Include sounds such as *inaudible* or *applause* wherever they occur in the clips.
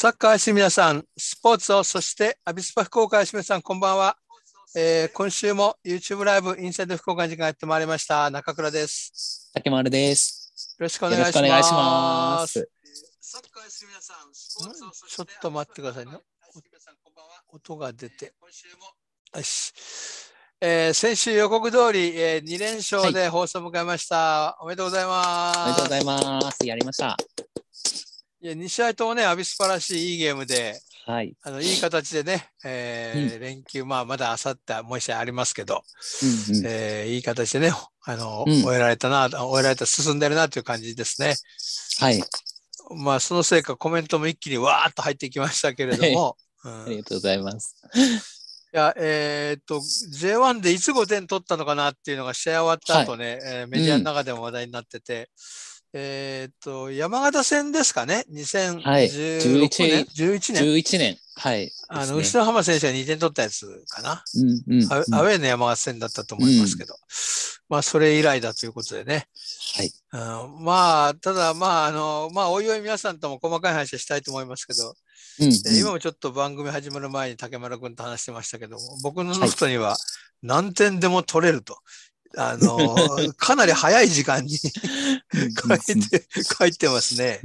サッカー市皆さん、スポーツを、そしてアビスパ福岡市皆さん、こんばんは。えー、今週も YouTube ライブインサイド福岡に時間やってまいりました。中倉です。竹丸です。よろしくお願いします。サッカー市皆さん、ちょっと待ってくださいね。音が出て。よし。えー、先週予告通り、えー、2連勝で放送を迎えました、はい、おめでとうございます。おめでとうございます。やりました。いや、2試合ともね、アビスパらしいいいゲームで、はい、あのいい形でね、えー、うん、連休、まあ、まだあさってもう一試合ありますけど、うんうん、えー、いい形でね、あの、うん、終えられたな、終えられた、進んでるなという感じですね。はい。まあ、そのせいか、コメントも一気にわーっと入ってきましたけれども。うん、ありがとうございます。いや、えー、っと、J1 でいつ5点取ったのかなっていうのが試合終わった後ね、はい、えー、メディアの中でも話題になってて、えー、っと、山形戦ですかね、2016年、はい、11, 年。11年。はい。あの、後ろ浜選手が2点取ったやつかな。うんうん、アウェイの山形戦だったと思いますけど、うん、まあ、それ以来だということでね。はい。うん、まあ、ただ、まあ、あの、まあ、おいおい皆さんとも細かい話したいと思いますけど、うんうん、今もちょっと番組始まる前に竹丸君と話してましたけど僕のノフトには何点でも取れると。はいあの、*laughs* かなり早い時間に書いて、*laughs* 書いてますね。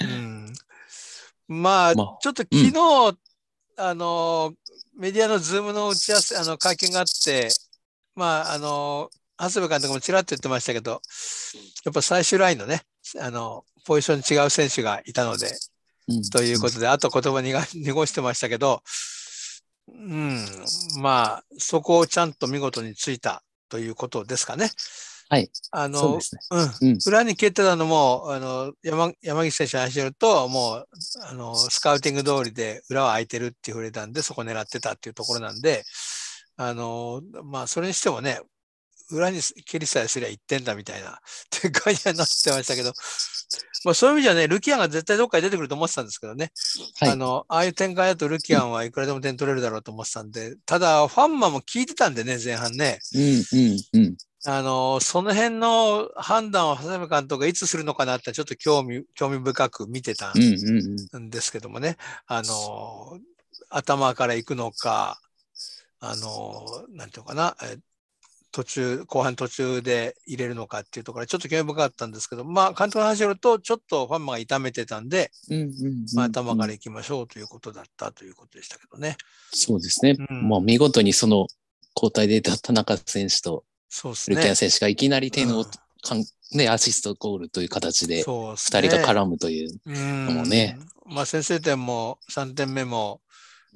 うん、まあ、まあ、ちょっと昨日、うん、あの、メディアのズームの打ち合わせ、あの、会見があって、まあ、あの、長谷部監督もちらっと言ってましたけど、やっぱ最終ラインのね、あの、ポジション違う選手がいたので、うん、ということで、あと言葉にが濁してましたけど、うん、まあ、そこをちゃんと見事についたということですかね。はい。あの、うん。裏に蹴ってたのも、あの、山山岸選手の話によると、もう、あの、スカウティング通りで裏は空いてるって触れたんで、そこ狙ってたっていうところなんで、あの、まあ、それにしてもね、裏に蹴りさえすりゃ1点だみたいな展開にはなってましたけど、まあ、そういう意味じゃね、ルキアンが絶対どっかに出てくると思ってたんですけどね、はい、あのああいう展開だとルキアンはいくらでも点取れるだろうと思ってたんで、ただ、ファンマンも聞いてたんでね、前半ね。うんうんうん、あの、その辺の判断を長谷部監督がいつするのかなってちょっと興味、興味深く見てたんですけどもね、うんうんうん、あの、頭から行くのか、あの、なんていうのかな、途中、後半途中で入れるのかっていうところちょっと興味深かったんですけど、まあ、監督の話によると、ちょっとファンマが痛めてたんで、うんうんまあ、頭から行きましょうということだったということでしたけどね。そうですね。うん、見事にその交代で田中選手とそうですね。ルキア選手がいきなり手の、かんね、アシストゴールという形で、2人が絡むというのもね。うまあ、先制点も3点目も、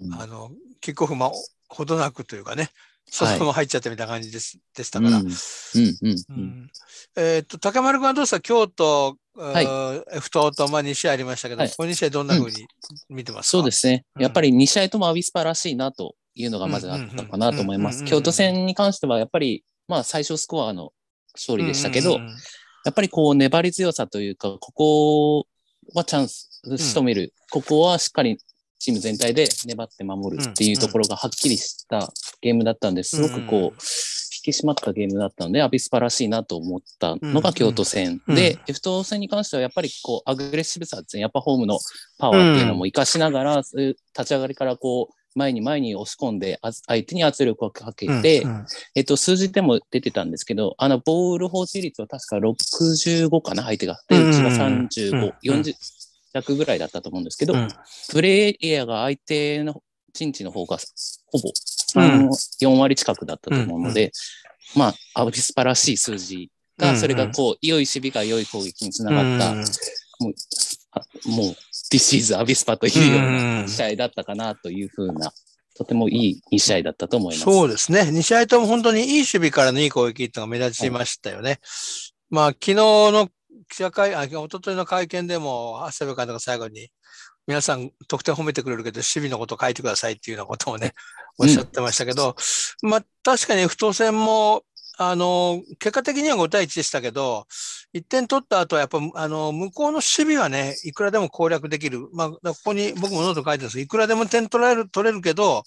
うん、あのキックオフもほどなくというかね、そのまま入っちゃってみたいな感じです、はい、でしたから。うん。えっと、竹丸君はどうですか京都、はい、F 等と、まあ、2試合ありましたけど、はい、この2試合どんなふうに見てますか、うん、そうですね。やっぱり2試合ともアビスパらしいなというのがまずあったかなと思います。京都戦に関しては、やっぱりまあ最初スコアの勝利でしたけど、うんうんやっぱりこう粘り強さというか、ここはチャンス、仕留める、うん、ここはしっかりチーム全体で粘って守るっていうところがはっきりしたゲームだったんです、すごくこう、引き締まったゲームだったので、アビスパらしいなと思ったのが京都戦。うんうん、で、エフト戦に関しては、やっぱりこう、アグレッシブさですね、やっぱホームのパワーっていうのも活かしながら、うん、立ち上がりからこう、前に前に押し込んで、相手に圧力をかけて、うんうん、えっと、数字でも出てたんですけど、あの、ボール放置率は確か65かな、相手が。で、うちが35、うんうん、40弱ぐらいだったと思うんですけど、うん、プレイヤーが相手の陣地の方が、ほぼ、あの、4割近くだったと思うので、うんうん、まあ、アビスパらしい数字が、それがこう、良い守備が良い攻撃につながった、もう、もうディシーズ・アビスパというような試合だったかなというふうな、とてもいい2試合だったと思います。そうですね。2試合とも本当にいい守備からのいい攻撃っていうのが目立ちましたよね。はい、まあ、昨日の記者会、あ、一昨日の会見でも、長谷部監督が最後に、皆さん得点褒めてくれるけど、守備のこと書いてくださいっていうようなことをね、おっしゃってましたけど、うん、まあ確かに不当戦もあの、結果的には5対1でしたけど、1点取った後はやっぱ、あの、向こうの守備はね、いくらでも攻略できる。まあ、ここに僕もノート書いてるんですいくらでも点取られる、取れるけど、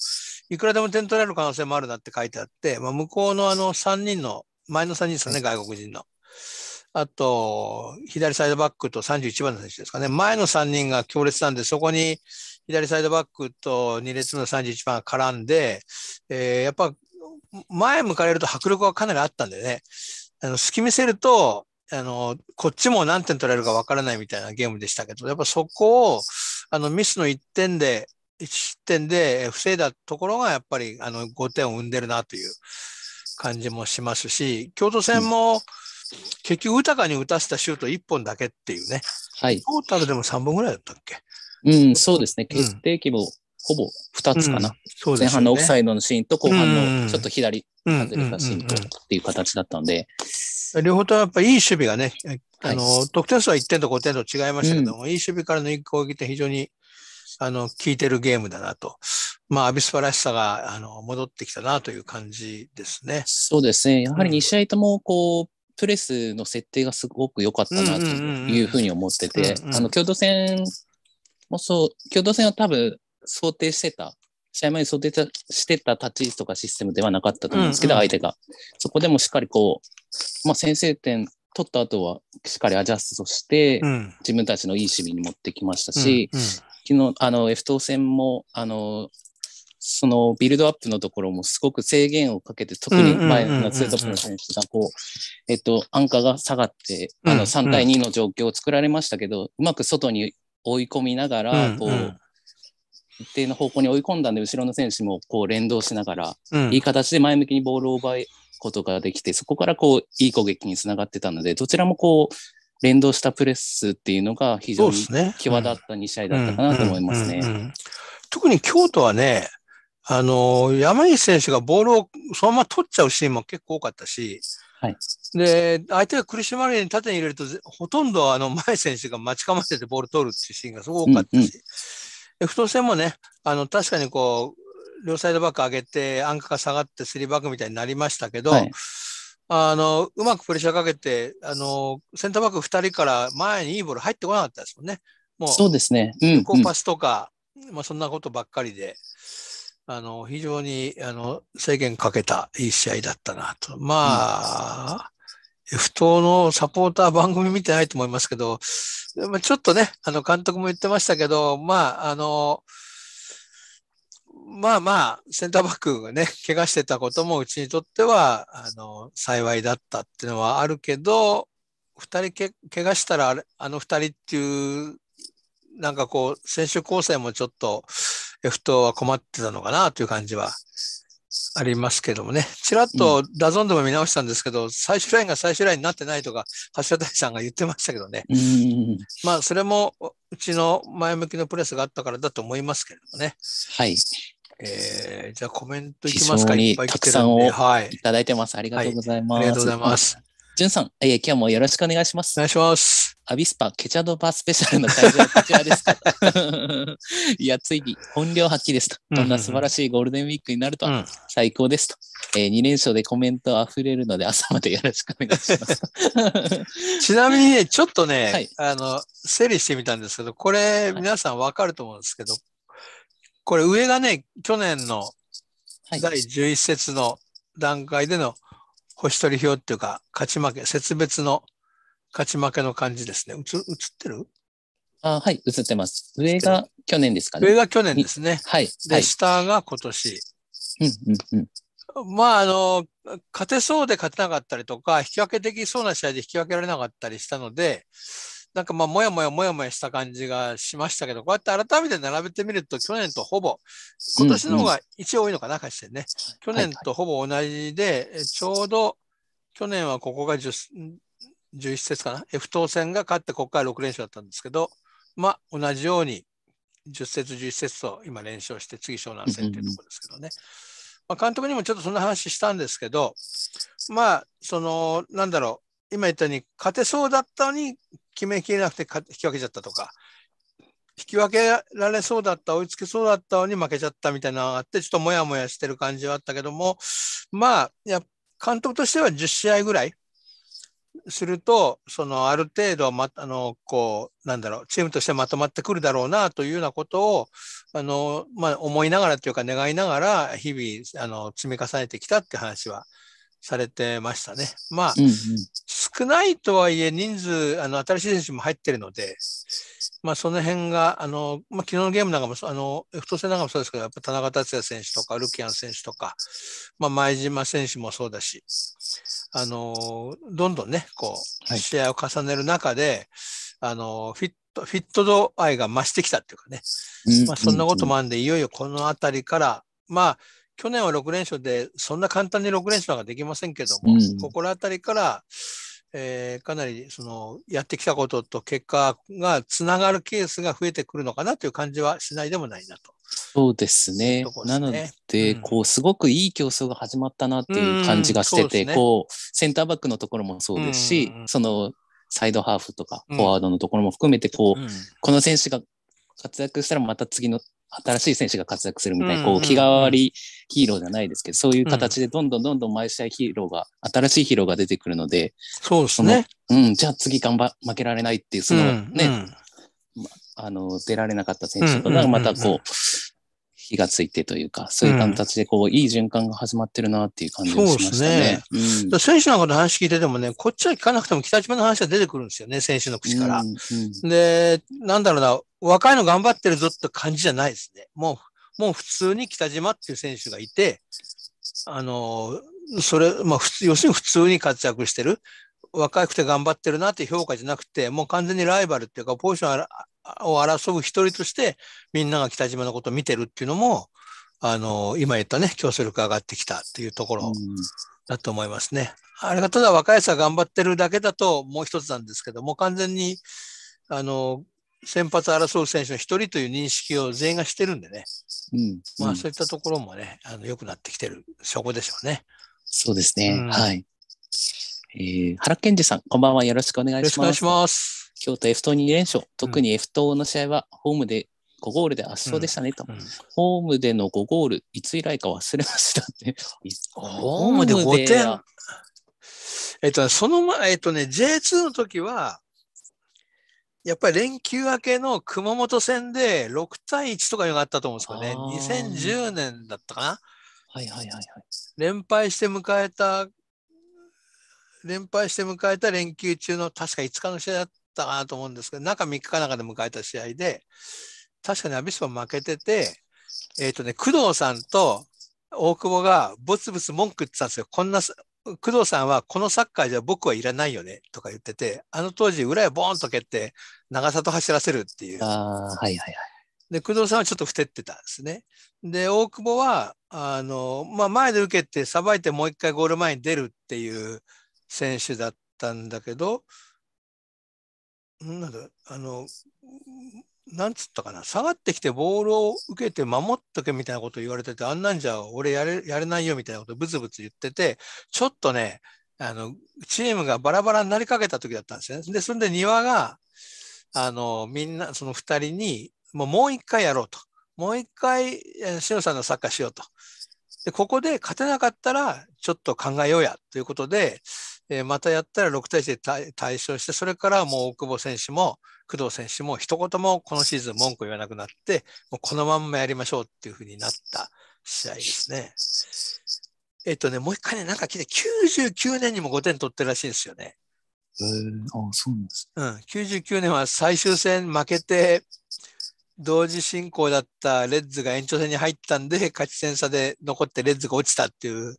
いくらでも点取られる可能性もあるなって書いてあって、まあ、向こうのあの3人の、前の3人ですかね、外国人の。あと、左サイドバックと31番の選手ですかね。前の3人が強烈なんで、そこに左サイドバックと2列の31番が絡んで、えー、やっぱ前向かれると迫力がかなりあったんでね、あの、隙見せると、あの、こっちも何点取られるかわからないみたいなゲームでしたけど、やっぱそこを、あの、ミスの1点で、1失点で防いだところが、やっぱり、あの、5点を生んでるなという感じもしますし、京都戦も、うん、結局、豊かに打たせたシュート1本だけっていうね。はい。トータルでも3本ぐらいだったっけうん、そうですね。決定機もほぼ2つかな、うんね、前半のオフサイドのシーンと後半のちょっと左外れたシーンとっていう形だったんで。両方とやっぱいい守備がね、あの、はい、得点数は1点と5点と違いましたけども、うん、いい守備からのいい攻撃って非常に、あの、効いてるゲームだなと。まあ、アビスパらしさが、あの、戻ってきたなという感じですね。そうですね。やはり2試合とも、こう、うんプレスの設定がすごく良かったなというふうに思ってて、あの、共同戦もそう、共同戦は多分、想定してた、試合前に想定してた立ち位置とかシステムではなかったと思うんですけど、うんうん、相手が。そこでもしっかりこう、まあ、先制点取った後はしっかりアジャストして、うん、自分たちのいい守備に持ってきましたし、うんうん、昨日、あの、F 党戦も、あの、そのビルドアップのところもすごく制限をかけて、特に前のツトップの選手が、こう、えっと、アンカーが下がって、あの、3対2の状況を作られましたけど、ううまく外に追い込みながら、こう、うんうん一定の方向に追い込んだんで、後ろの選手もこう連動しながら、うん、いい形で前向きにボールを奪うことができて、そこからこう、いい攻撃につながってたので、どちらもこう、連動したプレスっていうのが非常に際立った2試合だったかなと思いますね。特に京都はね、あの、山西選手がボールをそのまま取っちゃうシーンも結構多かったし、はい、で、相手が苦しまれに縦に入れると、ほとんどあの前選手が待ち構えててボール取るっていうシーンがすごく多かったし、うんうん F 当戦もね、あの、確かにこう、両サイドバック上げて、アンカーが下がって、スリーバックみたいになりましたけど、はい、あの、うまくプレッシャーかけて、あの、センターバック2人から前にいいボール入ってこなかったですもんね。もう、そうですね。うん、コンパスとか、まあそんなことばっかりで、あの、非常に、あの、制限かけたいい試合だったなと。まあ、不当のサポーター番組見てないと思いますけど、ちょっとね、あの、監督も言ってましたけど、まあ、あの、まあまあ、センターバックがね、怪我してたこともうちにとっては、あの、幸いだったっていうのはあるけど、二人け怪我したらあれ、あの二人っていう、なんかこう、選手構成もちょっと、F 党は困ってたのかなという感じはありますけどもね、ちらっとダゾンでも見直したんですけど、うん、最終ラインが最終ラインになってないとか、橋田さんが言ってましたけどね、うん、まあ、それもうちの前向きのプレスがあったからだと思いますけどもね。はい。えー、じゃあコメントいきますか、いっぱい来てるんで。はい。いただいてます。ありがとうございます。はい、ありがとうございます。じゅんさん、え今日もよろしくお願いします。お願いします。アビスパケチャドバスペシャルの会場はこちらですか *laughs* いや、ついに本領発揮ですと。こんな素晴らしいゴールデンウィークになると、最高ですと。えー、2連勝でコメント溢れるので朝までよろしくお願いします。*laughs* ちなみにね、ちょっとね、はい、あの、整理してみたんですけど、これ皆さんわかると思うんですけど、これ上がね、去年の第11節の段階での星取り表っていうか、勝ち負け、節別の勝ち負けの感じですね。映ってるあはい、映ってます。上が去年ですかね。上が去年ですね。はい。で、はい、下が今年。うんうんうん。まあ、あの、勝てそうで勝てなかったりとか、引き分けできそうな試合で引き分けられなかったりしたので、なんかまあ、もやもやもやもやした感じがしましたけど、こうやって改めて並べてみると、去年とほぼ、今年の方が一応多いのかな、かしてね。去年とほぼ同じで、ちょうど、去年はここが 10, 11節かな、F 当選が勝ってここから6連勝だったんですけど、まあ、同じように10節、11節と今連勝して、次湘南戦というところですけどね。まあ、監督にもちょっとそんな話したんですけど、まあ、その、なんだろう、今言ったように、勝てそうだったのに決めきれなくて引き分けちゃったとか、引き分けられそうだった、追いつけそうだったのに負けちゃったみたいなのがあって、ちょっともやもやしてる感じはあったけども、まあ、や監督としては10試合ぐらい、すると、そのある程度、ま、あの、こう、なんだろう、チームとしてまとまってくるだろうなというようなことを、あの、まあ、思いながらというか願いながら、日々、あの、積み重ねてきたって話はされてましたね。まあ、うんうん、少ないとはいえ人数、あの、新しい選手も入ってるので、まあ、その辺が、あの、まあ、昨日のゲームなんかも、あの、太戦なんかもそうですけど、やっぱ田中達也選手とか、ルキアン選手とか、まあ、前島選手もそうだし、あの、どんどんね、こう、試合を重ねる中で、はい、あの、フィット、フィット度合いが増してきたっていうかね、まあ、そんなこともあんで、いよいよこの辺りから、まあ、去年は6連勝で、そんな簡単に6連勝ができませんけども、うん、ここら辺りから、えー、かなりそのやってきたことと結果がつながるケースが増えてくるのかなという感じはしないでもないなと。そうですね。すねなので、うん、こう、すごくいい競争が始まったなっていう感じがしてて、うね、こう、センターバックのところもそうですし、その、サイドハーフとか、フォワードのところも含めて、こう、うん、この選手が活躍したらまた次の新しい選手が活躍するみたいな、こう、日替わりヒーローじゃないですけど、そういう形でどんどんどんどん毎試合ヒーローが、新しいヒーローが出てくるので、そうですね。うん、じゃあ次頑張、負けられないっていう、そのね、あの、出られなかった選手とかまたこう、火がついてというか、そういう形でこう、いい循環が始まってるなっていう感じがしましたね。そうですね。選手なんかの話聞いててもね、こっちは聞かなくても北島の話は出てくるんですよね、選手の口から。で、なんだろうな、若いの頑張ってるぞって感じじゃないですね。もう、もう普通に北島っていう選手がいて、あの、それ、まあ、要するに普通に活躍してる。若くて頑張ってるなって評価じゃなくて、もう完全にライバルっていうか、ポジションを争う一人として、みんなが北島のことを見てるっていうのも、あの、今言ったね、競争力上がってきたっていうところだと思いますね。あれがただ若いさ頑張ってるだけだともう一つなんですけども、完全に、あの、先発争う選手の一人という認識を全員がしてるんでね、うんまあ、そういったところもね、あのよくなってきてる証拠でしょうね。そうですね。うん、はい。えー、原健二さん、こんばんは。よろしくお願いします。よろしくお願いします。京都 F 党2連勝、特に F 党の試合はホームで5ゴールで圧勝でしたねと、うんうん、ホームでの5ゴール、いつ以来か忘れましたね。ホームで5点。えっと、その前、えっとね、J2 の時は、やっぱり連休明けの熊本戦で6対1とかいうのがあったと思うんですよね。2010年だったかな。はいはいはいはい。連敗して迎えた、連敗して迎えた連休中の確か5日の試合だったかなと思うんですけど、中3日か中で迎えた試合で、確かにアビスパ負けてて、えっ、ー、とね、工藤さんと大久保がブツブツ文句言ってたんですよ。こんな、工藤さんはこのサッカーじゃ僕はいらないよねとか言ってて、あの当時裏へボーンと蹴って、長さと走らせるっていう。あはいはいはい。で、工藤さんはちょっとふてってたんですね。で、大久保は、あの、まあ、前で受けて、さばいてもう一回ゴール前に出るっていう選手だったんだけど、なんだ、あの、なんつったかな、下がってきてボールを受けて守っとけみたいなこと言われてて、あんなんじゃ俺やれやれないよみたいなことブツブツ言ってて、ちょっとね、あの、チームがバラバラになりかけた時だったんですね。で、それで庭が、あの、みんな、その二人に、もう一回やろうと。もう一回、しのさんのサッカーしようと。で、ここで勝てなかったら、ちょっと考えようや、ということで、えー、またやったら6対1で対象して、それからもう大久保選手も工藤選手も一言もこのシーズン文句言わなくなって、もうこのまんまやりましょうっていうふうになった試合ですね。えっとね、もう一回ね、なんか来て99年にも5点取ってるらしいんですよね。あそうなんです、うん、99年は最終戦負けて、同時進行だったレッズが延長戦に入ったんで、勝ち点差で残ってレッズが落ちたっていう、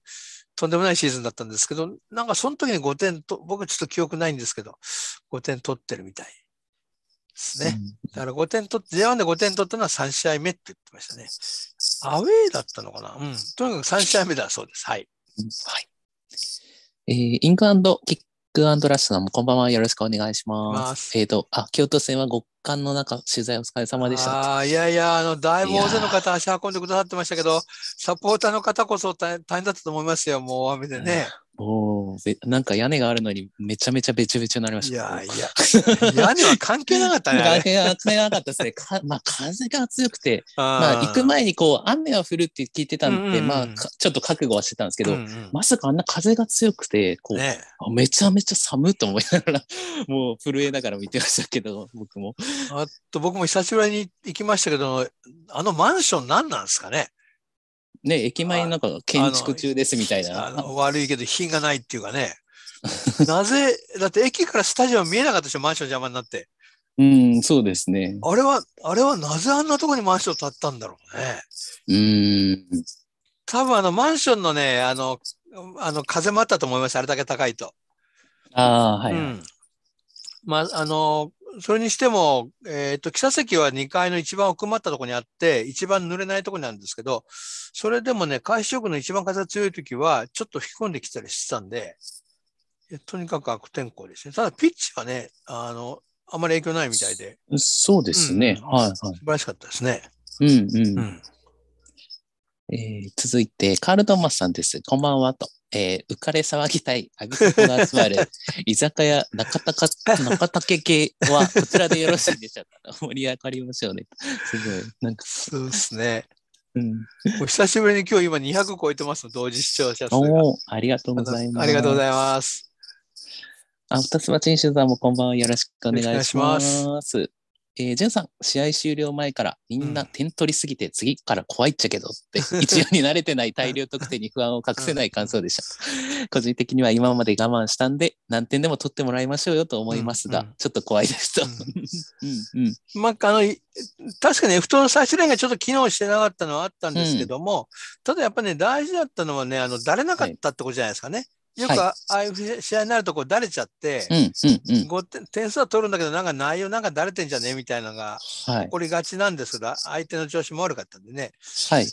とんでもないシーズンだったんですけど、なんかその時に5点と、僕ちょっと記憶ないんですけど、5点取ってるみたいですね。うん、だから5点取って、J1 で5点取ったのは3試合目って言ってましたね。アウェーだったのかなうん。とにかく3試合目だそうです。はい。うん、はい。えー、イングキッックラッシュさんもこんばんは。よろしくお願いします。えっ、ー、と、あ、京都戦は極寒の中、取材お疲れ様でした。あいやいや、あの、だいぶ大勢の方足運んでくださってましたけど、サポーターの方こそ大変だったと思いますよ、もう雨でね。おなんか屋根があるのにめちゃめちゃべちゃべちゃになりました。いやいや、屋根は関係なかったね。*laughs* 関係なかったですね。か *laughs* まあ、風が強くて、まあ、行く前にこう、雨は降るって聞いてたんで、うんうん、まあ、ちょっと覚悟はしてたんですけど、うんうん、まさかあんな風が強くて、こう、ね、めちゃめちゃ寒いと思いながら、*laughs* もう震えながら見てましたけど、僕も。あと、僕も久しぶりに行きましたけど、あのマンション何なんですかねね、駅前なんか建築中ですみたいな。あの悪いけど品がないっていうかね。*laughs* なぜ、だって駅からスタジオ見えなかったでしょ、マンション邪魔になって。うん、そうですね。あれは、あれはなぜあんなとこにマンション建ったんだろうね。うん。多分あのマンションのね、あの、あの風もあったと思います、あれだけ高いと。ああ、はい、うん。まあ、あの、それにしても、えっ、ー、と、記者席は2階の一番奥まったところにあって、一番濡れないところなんですけど、それでもね、開始直の一番風が強い時は、ちょっと引き込んできたりしてたんで、とにかく悪天候ですね。ただ、ピッチはね、あの、あまり影響ないみたいで。そうですね。うん、はい、はい。素晴らしかったですね。うんうん。うん、えー、続いて、カール・トーマスさんです。こんばんはと。えー、浮かれ騒ぎたい、あげそこが集まる、*laughs* 居酒屋中高、中竹系は、こちらでよろしいでしょうか *laughs* 盛り上がりましょうね。すごい。なんか。そうですね。うん、お久しぶりに今日今200超えてます同時視聴者数おありがとうございます。ありがとうございます。あ、二つ町うさんもこんばんはよろしくお願いします。えー、ジュンさん、試合終了前からみんな点取りすぎて次から怖いっちゃけどって、うん、一応に慣れてない大量得点に不安を隠せない感想でした。*laughs* 個人的には今まで我慢したんで、何点でも取ってもらいましょうよと思いますが、うんうん、ちょっと怖いですと。うんうんまあ、あの確かに F 団の最終ラインがちょっと機能してなかったのはあったんですけども、ただやっぱね、大事だったのはね、あの、だれなかったってことじゃないですかね。はいよくああいう試合になるとこうだれちゃって、点数は取るんだけど、なんか内容なんかだれてんじゃねみたいなのが起こりがちなんですが、相手の調子も悪かったんでね。はい、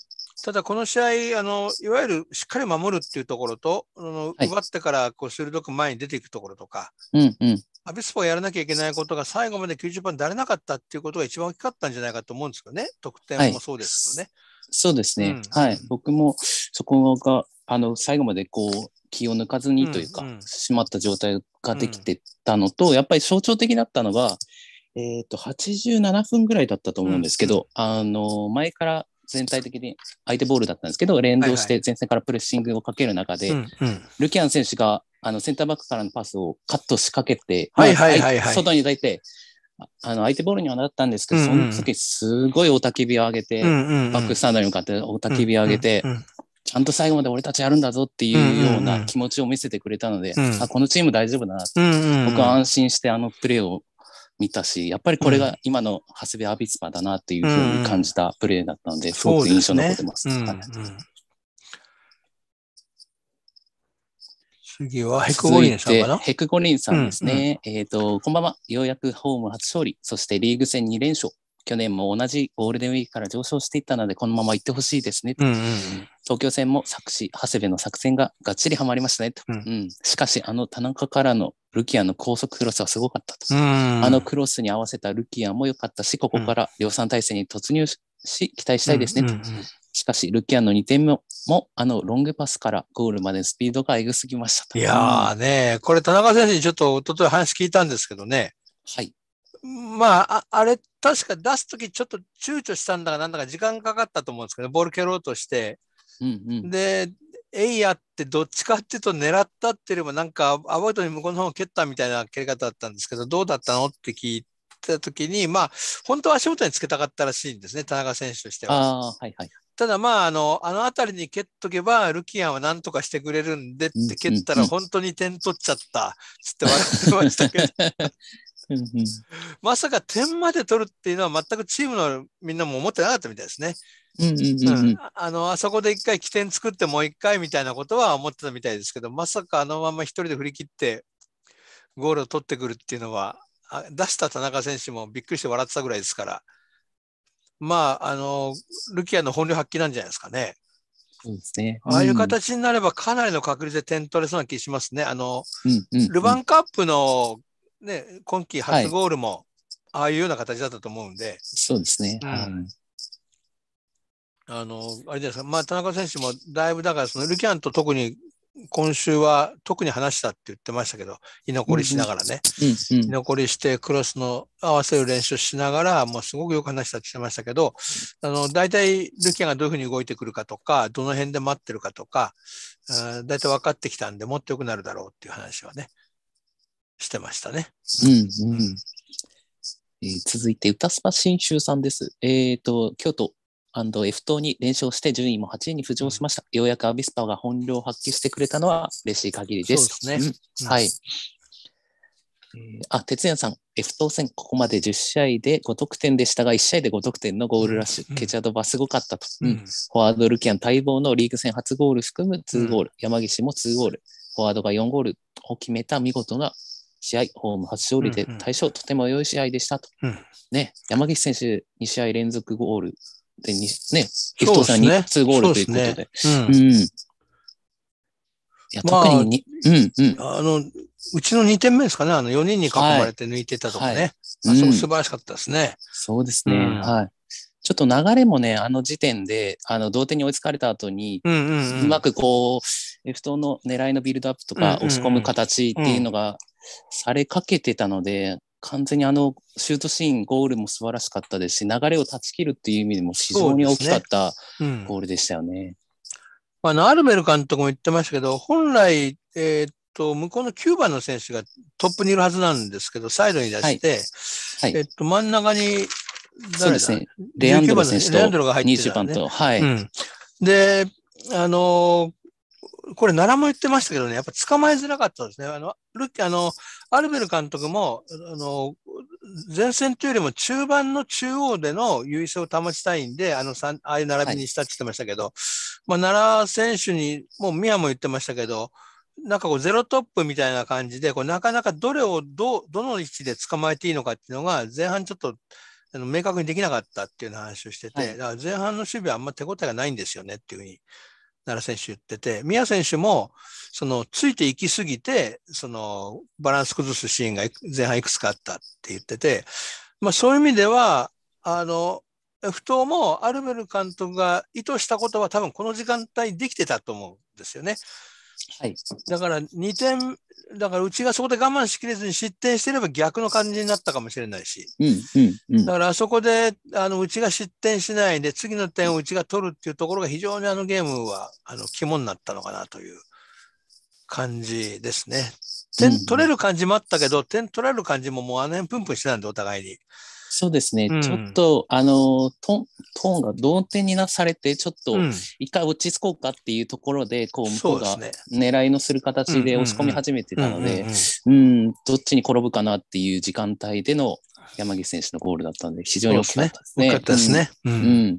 ただこの試合あの、いわゆるしっかり守るっていうところと、あの奪ってからこう鋭く前に出ていくところとか、うんうん、アビスポがやらなきゃいけないことが最後まで90分だれなかったっていうことが一番大きかったんじゃないかと思うんですけどね、得点もそうですけどね。はい、そうですね、うん、はい、僕もそこがあの最後までこう気を抜かずにというか、うんうん、まった状態ができてたのと、やっぱり象徴的だったのが、えっ、ー、と、87分ぐらいだったと思うんですけど、うんあの、前から全体的に相手ボールだったんですけど、連動して前線からプレッシングをかける中で、はいはい、ルキアン選手があのセンターバックからのパスをカットしかけて、はいはいはいはい、外に出て、あの相手ボールにはなったんですけど、うんうん、その時すごい雄たけびを上げて、うんうんうん、バックスタンドに向かって雄たけびを上げて、うんうんうん、ちゃんと最後まで俺たちやるんだぞっていうような気持ちを見せてくれたので、うんうん、あこのチーム大丈夫だなって、うんうん、僕は安心してあのプレーを見たし、やっぱりこれが今の長谷部アビスパだなっていうふうに感じたプレーだったので、うん、すごく印象に残ってます。次はヘクゴリンさんかなヘクゴリンさんですね。うんうん、えっ、ー、と、こんばんは。ようやくホーム初勝利、そしてリーグ戦2連勝。去年も同じゴールデンウィークから上昇していったので、このまま行ってほしいですね、うんうんうん、東京戦も作詞、長谷部の作戦ががっちりはまりましたねと、うん、うん、しかし、あの田中からのルキアの高速クロスはすごかったと、うんうん、あのクロスに合わせたルキアも良かったし、ここから量産体制に突入し、期待したいですねと。うんうんうんしかし、ルキアンの2点目も、あのロングパスからゴールまでスピードがえぐすぎましたと。いやーね、これ田中選手にちょっと一昨日話聞いたんですけどね。はい。まあ、あれっ確か出すときちょっと躊躇したんだが、なんだか時間かかったと思うんですけど、ボール蹴ろうとして。うんうん、で、エイヤってどっちかっていうと狙ったっていうよりもなんかアバウトに向こうの方を蹴ったみたいな蹴り方だったんですけど、どうだったのって聞いた時に、まあ、本当は足元につけたかったらしいんですね、田中選手としては。はいはい、ただまあ、あの、あの辺りに蹴っとけば、ルキアンはなんとかしてくれるんでって蹴ったら本当に点取っちゃった、つって笑ってましたけど。*laughs* まさか点まで取るっていうのは全くチームのみんなも思ってなかったみたいですね。あのあそこで一回起点作ってもう一回みたいなことは思ってたみたいですけどまさかあのまま一人で振り切ってゴールを取ってくるっていうのは出した田中選手もびっくりして笑ってたぐらいですからまああのルキアの本領発揮なんじゃないですかね。そうですね、うん、ああいう形になればかなりの確率で点取れそうな気しますね。あの、うんうんうん、ルヴァンカップのね、今季初ゴールも、ああいうような形だったと思うんで。はい、そうですね。うん、あの、あれですか、まあ、田中選手もだいぶ、だから、そのルキャンと特に今週は特に話したって言ってましたけど、居残りしながらね、うんうん、居残りしてクロスの合わせる練習しながら、もうすごくよく話したって言ってましたけど、あの、大体ルキアがどういうふうに動いてくるかとか、どの辺で待ってるかとか、大体分かってきたんで、もっと良くなるだろうっていう話はね、してましたね。うんうんえー、続いて、歌スパ新州さんです。えー、と、京都 F 等に連勝して順位も8位に浮上しました。ようやくアビスパが本領を発揮してくれたのは嬉しい限りです。ね。あ、哲也さん、F 島戦、ここまで10試合で5得点でしたが、1試合で5得点のゴールラッシュ、うん、ケチャドバすごかったと、うん、フォワードルキアン待望のリーグ戦初ゴール含む2ゴール、うん、山岸も2ゴール、フォワードが4ゴールを決めた見事な試合、ホーム初勝利で大勝、うんうん、とても良い試合でしたと。うん、ね、山岸選手、2試合連続ゴールで、ね、激闘さんに2ゴールということで。うでねうんうんいや特ににうんうんあの、うちの2点目ですかね、あの4人に囲まれて抜いてたとかね。はいはいあそこ素晴らしかったですね。そうですね、うん、はい。ちょっと流れもね、あの時点で、あの同点に追いつかれた後に、うんうんうん、うまくこう、エフトの狙いのビルドアップとか、押し込む形っていうのが、されかけてたので、完全にあのシュートシーン、ゴールも素晴らしかったですし、流れを断ち切るっていう意味でも非常に大きかったゴールでしたよね。ねうん、まあ、アルベル監督も言ってましたけど、本来、えー、っと、向こうの9番の選手がトップにいるはずなんですけど、サイドに出して、はいはい、えっと、真ん中にそうですね。レアンドロ選手と、20番と、はい、うん。で、あのこれ、奈良も言ってましたけどね、やっぱ捕まえづらかったですね。あの、ルッキー、あの、アルベル監督も、あの、前線というよりも中盤の中央での優位性を保ちたいんで、あの、ああいう並びにしたって言ってましたけど、はい、まあ、奈良選手に、もう宮も言ってましたけど、なんかこうゼロトップみたいな感じで、こうなかなかどれをど、どの位置で捕まえていいのかっていうのが、前半ちょっと、あの明確にできなかったっていう話をしてて、はい、だから前半の守備はあんま手応えがないんですよねっていうふうに奈良選手言ってて、宮選手も、その、ついていきすぎて、その、バランス崩すシーンが前半いくつかあったって言ってて、まあそういう意味では、あの、不当もアルベル監督が意図したことは多分この時間帯できてたと思うんですよね。はい、だから2点、だからうちがそこで我慢しきれずに失点してれば逆の感じになったかもしれないし、うんうんうん、だからあそこであのうちが失点しないで、次の点をうちが取るっていうところが非常にあのゲームはあの肝になったのかなという感じですね。点取れる感じもあったけど、点取られる感じももうあの辺プンプンしてたんで、お互いに。そうですね、うん、ちょっとあのトーンが同点になされて、ちょっと一回落ち着こうかっていうところで、こう向こうが狙いのする形で押し込み始めてたので、うんどっちに転ぶかなっていう時間帯での山岸選手のゴールだったんで、非常に大きかったですね。ですね。うん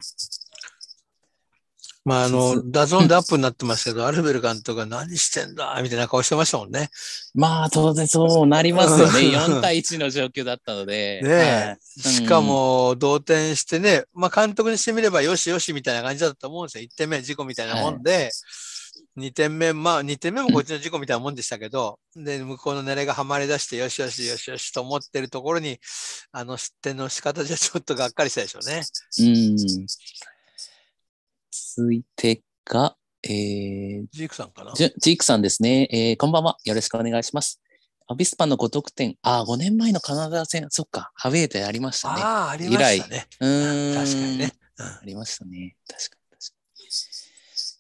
まあ、あの、ダゾンでアップになってますけど、アルベル監督が何してんだみたいな顔してましたもんね。まあ、当然そうなりますよね。4対1の状況だったので。ね、はい、しかも、同点してね、まあ、監督にしてみれば、よしよしみたいな感じだと思うんですよ。1点目は事故みたいなもんで、はい2点目、まあ2点目もこっちの事故みたいなもんでしたけど、で、向こうの狙いがはまり出して、よしよしよしよしと思ってるところに、あの失点の仕方じゃちょっとがっかりしたでしょうね。うん。続いてが、えー、ジークさんかなジークさんですね、えー。こんばんは。よろしくお願いします。アビスパの5得点。ああ、5年前のカナダ戦、そっか、ハウェイでありましたね。ああ、ありましたね。うん。確かにね、うん、ありましたね。確かに確か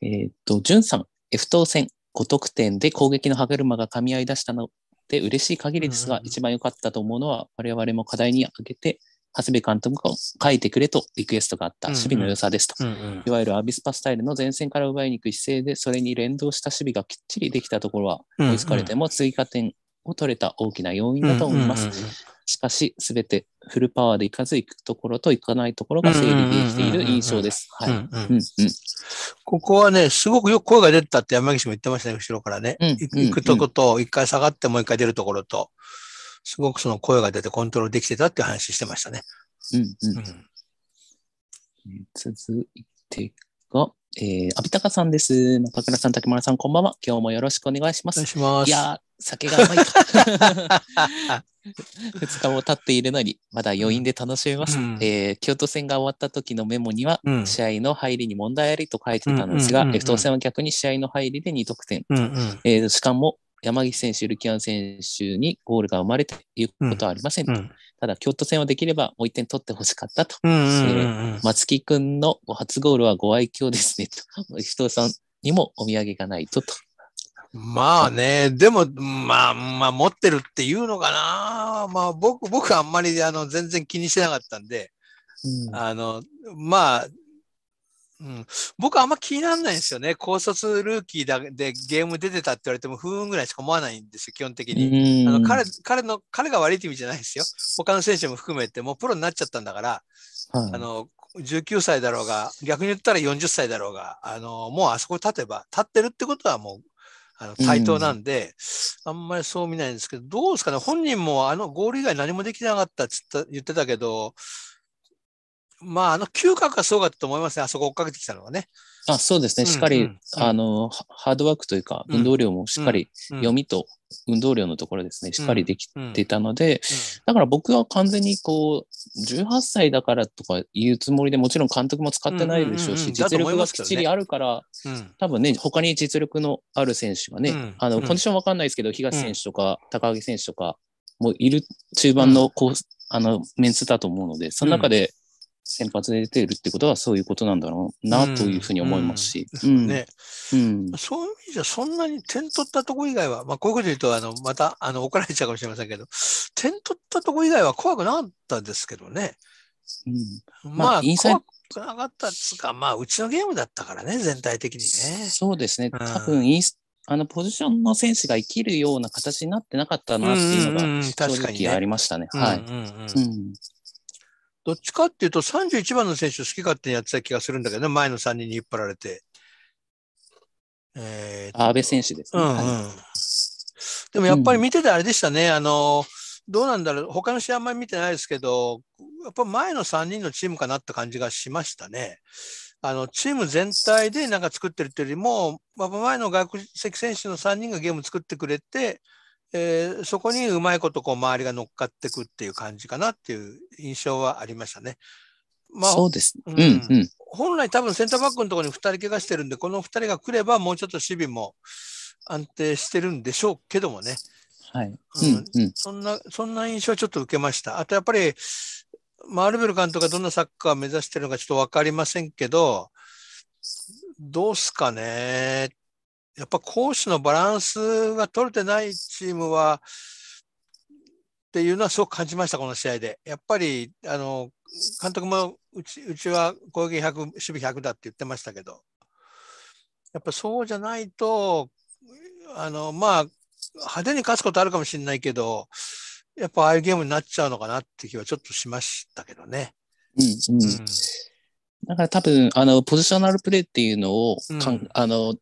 に。えー、っと、ジュンさん、F 当戦、5得点で攻撃の歯車が噛み合い出したので嬉しい限りですが、うんうん、一番良かったと思うのは、我々も課題に挙げて、長谷部監督が書いてくれとリクエストがあった守備の良さですと、うんうん、いわゆるアビスパスタイルの前線から奪いに行く姿勢で、それに連動した守備がきっちりできたところは、追いつかれても追加点を取れた大きな要因だと思います。しかし、すべてフルパワーでいかず、いくところといかないところが整理できている印象です。ここはね、すごくよく声が出たって山岸も言ってましたね、後ろからね。行くとこと、一回下がってもう一回出るところと。すごくその声が出てコントロールできてたって話してましたね。うんうん。うん、続いてが、えー、阿部隆さんです。中倉さん、竹村さん、こんばんは。今日もよろしくお願いします。お願いします。いや酒がうまいと。2 *laughs* 日も経っているのに、まだ余韻で楽しめます、うん、えー、京都戦が終わった時のメモには、うん、試合の入りに問題ありと書いてたんですが、レフト戦は逆に試合の入りで2得点。うんうん、えー、しかも、山岸選手、ルキアン選手にゴールが生まれていうことはありませんうん、ただ、京都戦はできればもう1点取ってほしかったと、松木君の初ゴールはご愛嬌ですねと、*laughs* 石藤さんにもお土産がないとと。まあね、でも、まあ、まあ、持ってるっていうのかな。まあ、僕、僕あんまり、あの、全然気にしてなかったんで、うん、あの、まあ、うん、僕あんま気にならないんですよね。高卒ルーキーでゲーム出てたって言われても、不運ぐらいしか思わないんですよ、基本的に。あの彼彼の彼が悪いって意味じゃないですよ。他の選手も含めて、もうプロになっちゃったんだから、はい、あの19歳だろうが、逆に言ったら40歳だろうが、あのもうあそこ立てば、立ってるってことはもうあの対等なんで、うん、あんまりそう見ないんですけど、どうですかね、本人もあのゴール以外何もできなかったってった言ってたけど、まあ、あの嗅覚がすごかったと思いますね、あそこ追っかけてきたのはね。あそうですね、しっかり、うんうん、あのハードワークというか、運動量もしっかり、うん、読みと運動量のところですね、しっかりできていたので、だから僕は完全にこう、18歳だからとか言うつもりでもちろん監督も使ってないでしょうし、実力がきっちりあるから、ね、多分ね、他に実力のある選手がね、あのコンディションわかんないですけど、東選手とか、高木選手とか、もういる中盤のこう、あのメンツだと思うので、その中で、先発で出ているってことはそういうことなんだろうなというふうに思いますし。そういう意味じゃそんなに点取ったとこ以外は、まあこういうこと言うとあのまたあの怒られちゃうかもしれませんけど、点取ったとこ以外は怖くなかったですけどね。うん、まあ、まあ、なかったっつか、まあ、うちのゲームだったからね、全体的にね。そうですね。うん、多分インス、あの、ポジションの選手が生きるような形になってなかったなっていうのが、正直ありましたね。はい。どっちかっていうと、31番の選手好き勝手にやってた気がするんだけどね、前の3人に引っ張られて。えー、安倍選手ですね。うんうんはい、でもやっぱり見ててあれでしたね、うん、あの、どうなんだろう、他の試合あんまり見てないですけど、やっぱ前の3人のチームかなって感じがしましたね。あのチーム全体でなんか作ってるっていうよりも、っぱ前の外国籍選手の3人がゲーム作ってくれて、えー、そこにうまいことこう周りが乗っかってくっていう感じかなっていう印象はありましたね。まあ、そうです、うん、うん、本来多分センターバックのところに2人怪我してるんで、この2人が来ればもうちょっと守備も安定してるんでしょうけどもね。はい。うん、うん、そんな、そんな印象はちょっと受けました。あとやっぱり、まあ、ルベル監督がどんなサッカーを目指してるのかちょっと分かりませんけど、どうすかねっやっぱ攻守のバランスが取れてないチームは、っていうのはすごく感じました、この試合で。やっぱり、あの、監督もうちうちは攻撃100、守備100だって言ってましたけど、やっぱそうじゃないと、あの、まあ、派手に勝つことあるかもしれないけど、やっぱああいうゲームになっちゃうのかなって気はちょっとしましたけどね。うん、うん、うんだから多分、あの、ポジショナルプレーっていうのを、うん、あの、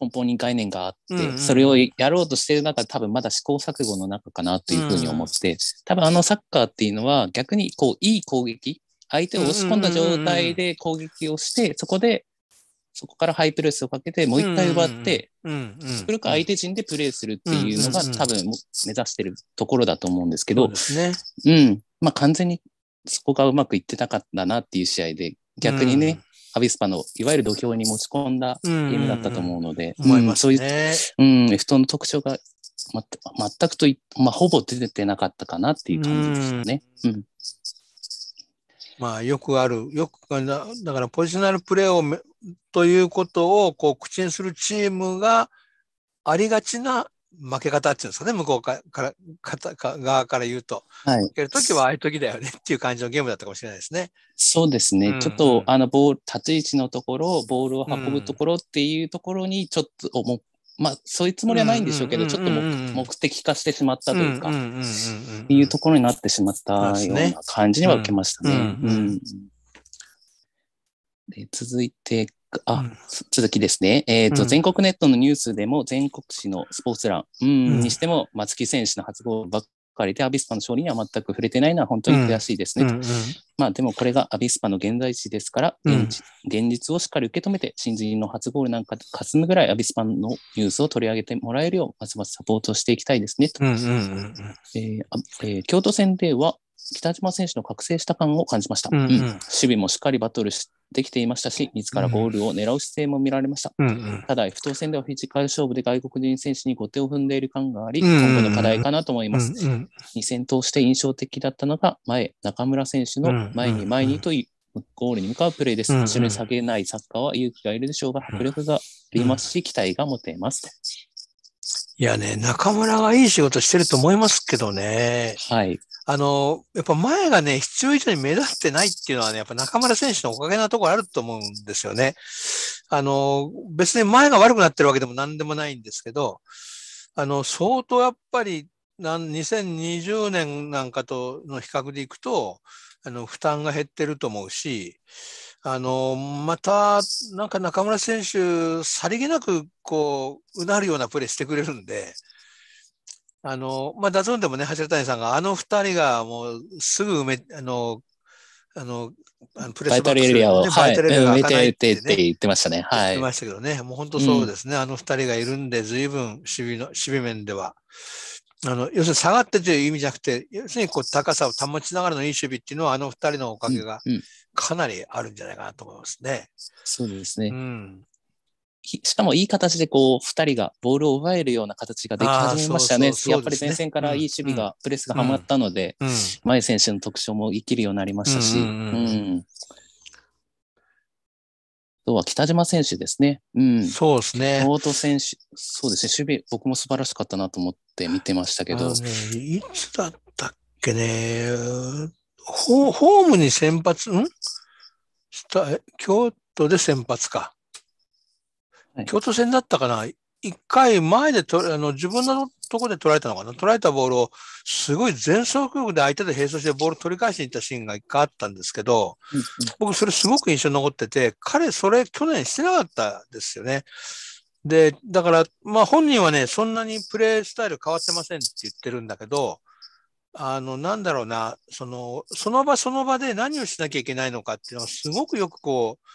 根本に概念があって、うんうん、それをやろうとしてる中、多分まだ試行錯誤の中かなというふうに思って、うん、多分あのサッカーっていうのは逆にこういい攻撃、相手を押し込んだ状態で攻撃をして、そこで、そこからハイプレスをかけて、もう一回奪って、それか相手陣でプレーするっていうのが多分目指してるところだと思うんですけど、うん。まあ完全にそこがうまくいってなかったなっていう試合で、逆にね、うんアビスパのいわゆる土俵に持ち込んだゲームだったと思うので、うんうんうんうん、そういう、うん、エの特徴が、ま、全くとまあ、ほぼ出てなかったかなっていう感じでしたね。うん、うんまあよくある、よく、だからポジショナルプレーをということをこう口にするチームがありがちな負け方っていうんですかね、向こうからかか側から言うと。はい。負けるときはああいうときだよねっていう感じのゲームだったかもしれないですね。そうですね。うん、ちょっと、あの、ボール、立ち位置のところ、ボールを運ぶところっていうところに、ちょっと、うん、まあ、そういうつもりはないんでしょうけど、ちょっと目的化してしまったというか、っていうところになってしまったような感じには受けましたね。で続いて、あ、うん、続きですね。えっ、ー、と、うん、全国ネットのニュースでも全国紙のスポーツ欄、うん、にしても、松木選手の初ゴールばっかりで、アビスパの勝利には全く触れてないのは本当に悔しいですね。うんうんうん、まあ、でもこれがアビスパの現在地ですから現、現実をしっかり受け止めて、新人の初ゴールなんかかすむぐらいアビスパのニュースを取り上げてもらえるよう、ますますサポートしていきたいですね。京都戦では、北島選手の覚醒した感を感じました、うんうん、守備もしっかりバトルできていましたし、自らゴールを狙う姿勢も見られました。うんうん、ただ、不当戦ではフィジカル勝負で外国人選手に後手を踏んでいる感があり、今後の課題かなと思います。うんうん、2戦通して印象的だったのが、前、中村選手の前に前にという、ゴールに向かうプレーです。後ろに下げないサッカーは勇気がいるでしょうが、迫力がありますし、期待が持てます。いやね、中村がいい仕事してると思いますけどね。はい。あの、やっぱ前がね、必要以上に目立ってないっていうのはね、やっぱ中村選手のおかげなところあると思うんですよね。あの、別に前が悪くなってるわけでも何でもないんですけど、あの、相当やっぱり、なん2020年なんかとの比較でいくと、あの、負担が減ってると思うし、あのまた、なんか中村選手、さりげなくこうなるようなプレーしてくれるんで、あのまあ、ダゾーンでもね、橋谷さんが、あの2人がもうすぐ埋め、あのあのプレスバックス、バイルエリアを、埋めてって言ってましたね。はい、言ってましたけどね、もう本当そうですね、うん、あの2人がいるんで、ずいぶん守備の守備面では。あの要するに下がってという意味じゃなくて、要するにこう高さを保ちながらのいい守備っていうのは、あの2人のおかげが、うんうんかなりあるんじゃないかなと思いますね。そうですね。うん、しかもいい形でこう2人がボールを奪えるような形ができ始めましたね。やっぱり前線からいい守備が、うん、プレスがはまったので、うん、前選手の特徴も生きるようになりましたし。うんとは北島選手ですね。うん。そうですね。大戸選手、そうですね。守備、僕も素晴らしかったなと思って見てましたけど。ね、いつだったっけね。ホームに先発、ん京都で先発か。はい、京都戦だったかな一回前でとあの自分のとこで取られたのかな取られたボールをすごい全速力で相手で並走してボール取り返しに行ったシーンが一回あったんですけど、うんうん、僕それすごく印象に残ってて、彼それ去年してなかったですよね。で、だから、まあ本人はね、そんなにプレースタイル変わってませんって言ってるんだけど、あの、なんだろうな、その、その場その場で何をしなきゃいけないのかっていうのはすごくよくこう、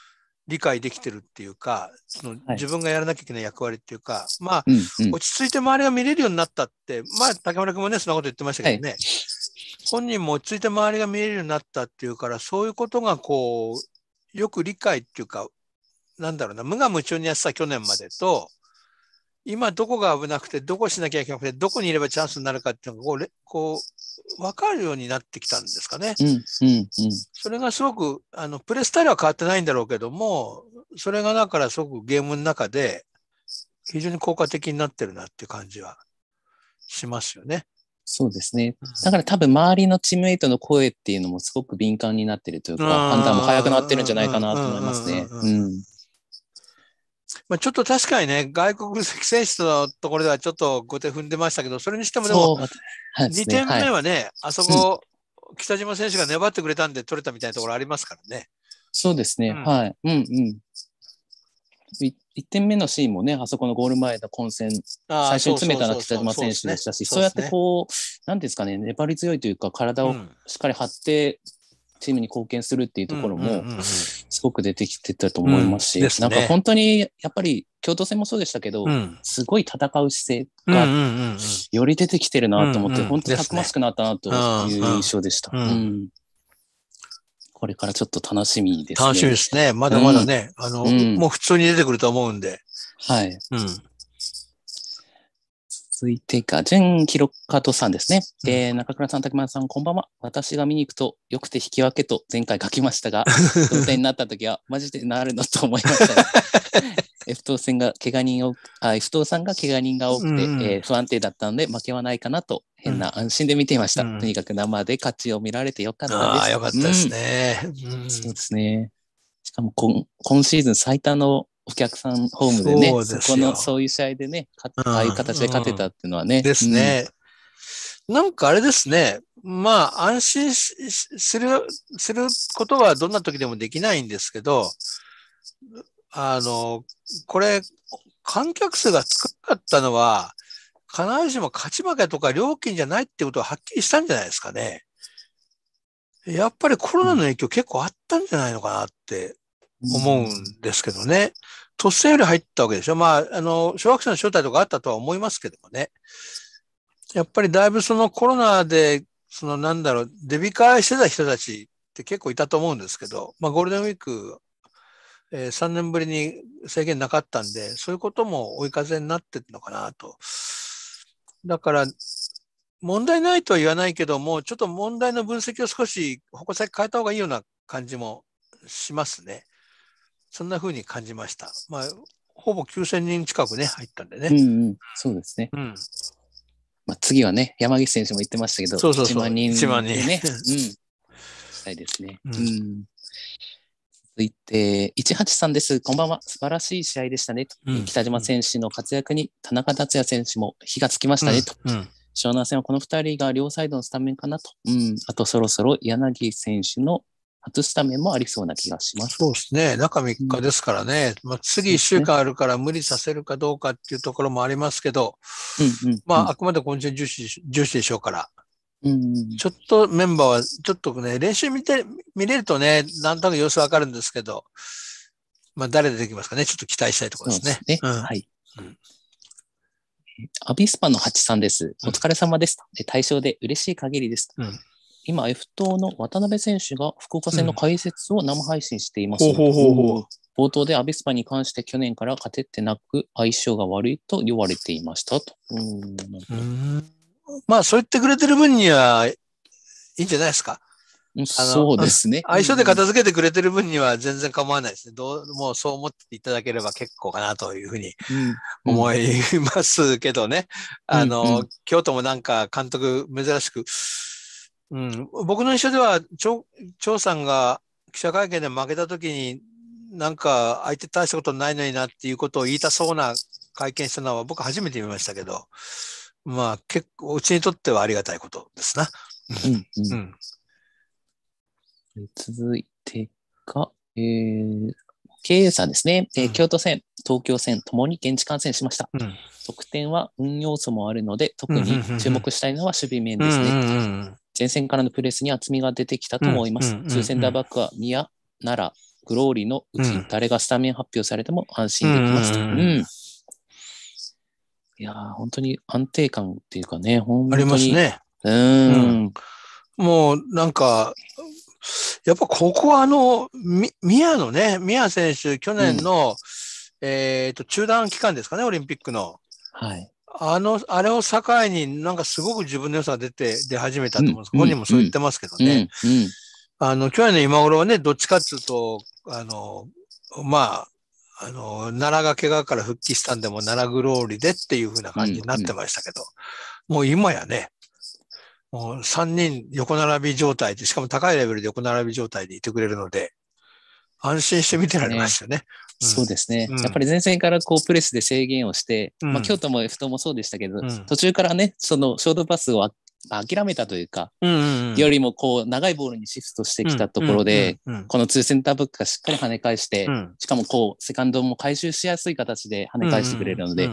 理解できてるっていうか、その自分がやらなきゃいけない役割っていうか、はい、まあ、うんうん、落ち着いて周りが見れるようになったって、まあ、竹村君もね、そんなこと言ってましたけどね、はい、本人も落ち着いて周りが見れるようになったっていうから、そういうことがこう、よく理解っていうか、なんだろうな、無我夢中にやってた去年までと、今どこが危なくて、どこしなきゃいけなくて、どこにいればチャンスになるかっていうのがこう、分かるようになってきたんですかね。それがすごく、あの、プレスタイルは変わってないんだろうけども、それがだからすごくゲームの中で非常に効果的になってるなっていう感じはしますよね。そうですね。だから多分周りのチームメイトの声っていうのもすごく敏感になってるというか、判断も早くなってるんじゃないかなと思いますね。うん。まあ、ちょっと確かにね、外国籍選手のところではちょっと後手踏んでましたけど、それにしてもでも、2点目はね、あそこ、北島選手が粘ってくれたんで取れたみたいなところありますからね。そうですね、うん、はい。うんうん。1点目のシーンもね、あそこのゴール前の混戦、最初に詰めたのは北島選手でしたし、そうやってこう、なんですかね、粘り強いというか、体をしっかり張って、チームに貢献するっていうところも、すごく出てきてたと思いますし、うんすね、なんか本当にやっぱり京都戦もそうでしたけど、うん、すごい戦う姿勢がより出てきてるなと思って、うんうん、本当にたくましくなったなという印象でした。これからちょっと楽しみですね。楽しみですね。まだまだね、あの、もう普通に出てくると思うんで。はい。うん続いてが、純記録家とさんですね。うん、えー、中倉さん、竹丸さん、こんばんは。私が見に行くと、よくて引き分けと前回書きましたが、*laughs* 同点になった時は、マジでなるのと思いましたが。*laughs* F 党戦が怪我人を、あ、F 党さんが怪我人が多くて、うん、えー、不安定だったので、負けはないかなと、変な安心で見ていました。うん、とにかく生で勝ちを見られてよかったです。ああ、よかったですね。うんそうですね。しかも今、今シーズン最多のお客さんホームでね、そこの、そういう試合でね、うん、ああいう形で勝てたっていうのはね。ですね。なんかあれですね。まあ、安心する、することはどんな時でもできないんですけど、あの、これ、観客数が少なかったのは、必ずしも勝ち負けとか料金じゃないってことははっきりしたんじゃないですかね。やっぱりコロナの影響結構あったんじゃないのかなって思うんですけどね。突然より入ったわけでしょ。まあ、あの、小学生の正体とかあったとは思いますけどもね。やっぱりだいぶそのコロナで、そのなんだろう、デビ会してた人たちって結構いたと思うんですけど、まあゴールデンウィーク、えー、3年ぶりに制限なかったんで、そういうことも追い風になってるのかなと。だから、問題ないとは言わないけども、ちょっと問題の分析を少し矛先変えた方がいいような感じもしますね。そんなふうに感じました。まあ、ほぼ9000人近くね、入ったんでね。うんうん、そうですね。うん。まあ、次はね、山岸選手も言ってましたけど、そうそうそう1万人、ね。1万人。ね。うん。したいですね。うん、続いて、18さんです。こんばんは。素晴らしい試合でしたね。うん、北島選手の活躍に田中達也選手も火がつきましたね。うん、湘南戦はこの2人が両サイドのスタメンかなと。うん、あとそろそろ柳選手の外した面もありそうな気がします。そうですね。中3日ですからね。うん、まあ、次1週間あるから無理させるかどうかっていうところもありますけど、うんうんまあ、あくまで今週重視、重視でしょうから。うん、ちょっとメンバーは、ちょっとね、練習見て、見れるとね、なんとなく様子わかるんですけど、まあ、誰でできますかね、ちょっと期待したいところですね。ですね、うん。はい。うんアビスパの8さんです。お疲れ様です、うん。対象で嬉しい限りです、うん。今 F 党の渡辺選手が福岡戦の解説を生配信しています冒頭でアビスパに関して去年から勝ててなく相性が悪いと言われていましたと。まあそう言ってくれてる分にはいいんじゃないですか。そうですね。相性で片付けてくれてる分には全然構わないですね。どうもうそう思っていただければ結構かなというふうに思いますけどね。うんうん、あの、うんうん、京都もなんか監督珍しく、うん、僕の印象では、張さんが記者会見で負けたときに、なんか相手大したことないのになっていうことを言いたそうな会見したのは僕初めて見ましたけど、まあ結構、うちにとってはありがたいことですな。うんうん、続いてが、えー、経営者ですね、えー、京都線、うん、東京線ともに現地観戦しました。うん、得点は運要素もあるので、特に注目したいのは守備面ですね。前線からのプレスに厚みが出てきたと思います。2センターバックは宮、奈良、グローリーのうち、誰がスタメン発表されても安心できます。いや本当に安定感っていうかね、本当に。ありますね。もうなんか、やっぱここはあの、宮のね、宮選手、去年の、うん、えっと、中断期間ですかね、オリンピックの。はい。あの、あれを境になんかすごく自分の良さが出て、出始めたと思うんです。本人もそう言ってますけどね。あの、去年の今頃はね、どっちかっていうと、あの、まあ、あの、奈良が怪我から復帰したんでも奈良グローリーでっていうふうな感じになってましたけど、うんうん、もう今やね、もう3人横並び状態で、しかも高いレベルで横並び状態でいてくれるので、安心して見てられますよね。そうですね、やっぱり前線からこうプレスで制限をして、まあ、京都も F トもそうでしたけど、途中からね、そのショートパスを諦めたというか、よりもこう長いボールにシフトしてきたところで、この2センターブックがしっかり跳ね返して、しかもこうセカンドも回収しやすい形で跳ね返してくれるので、や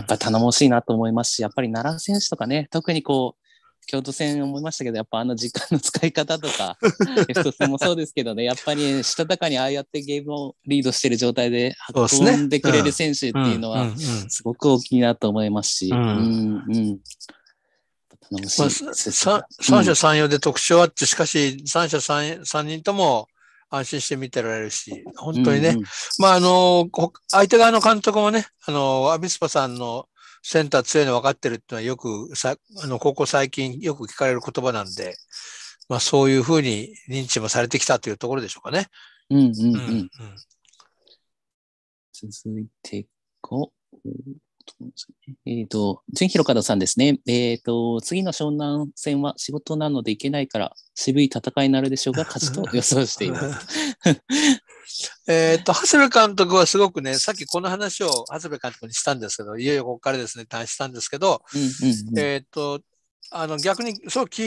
っぱ頼もしいなと思いますし、やっぱり奈良選手とかね、特にこう京都戦思いましたけど、やっぱあの時間の使い方とか、*laughs* エフト戦もそうですけどね、やっぱりしたたかにああやってゲームをリードしている状態で運んでくれる選手っていうのは、すごく大きいなと思いますし、三者三様で特徴あって、しかし三者三三人とも安心して見てられるし、本当にね。まあ、あの、相手側の監督もね、あの、アビスパさんのセンター強いの分かってるっていうのはよくさ、あの、ここ最近よく聞かれる言葉なんで、まあそういうふうに認知もされてきたというところでしょうかね。うんうんうん。うんうん、続いてう。えっ、ー、と、純弘方さんですね。えっ、ー、と、次の湘南戦は仕事なのでいけないから、渋い戦いになるでしょうが、*laughs* 勝ちと予想しています。*laughs* えっと、長谷部監督はすごくね、さっきこの話を長谷部監督にしたんですけど、いよいよここからですね、っしたんですけど、えっと、あの、逆に、そう、引き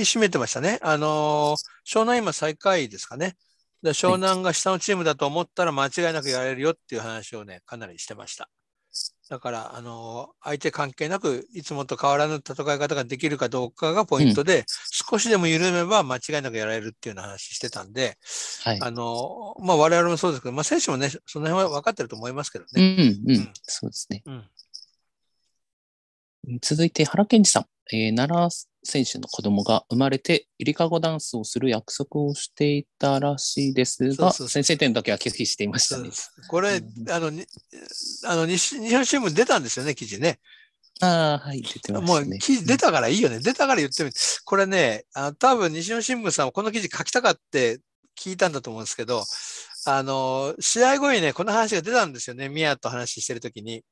締めてましたね。あのー、湘南今最下位ですかね。で湘南が下のチームだと思ったら間違いなくやれるよっていう話をね、かなりしてました。だから、あの、相手関係なく、いつもと変わらぬ戦い方ができるかどうかがポイントで、うん、少しでも緩めば間違いなくやられるっていうような話してたんで、はい、あの、まあ、我々もそうですけど、まあ、選手もね、その辺は分かってると思いますけどね。うん、うん、そうですね。うん、続いて、原健二さん。えー、奈良選手の子供が生まれて、ゆりかごダンスをする約束をしていたらしいですが、そうそうそう先生点だけは拒否していましたね。これ、うん、あの、あの日日本新聞出たんですよね、記事ね。ああ、はい、出てまし、ね、もう記事出たからいいよね。出たから言ってみて。これね、あ多分西本新聞さんはこの記事書きたかって聞いたんだと思うんですけど、あの、試合後にね、この話が出たんですよね。宮と話してるときに。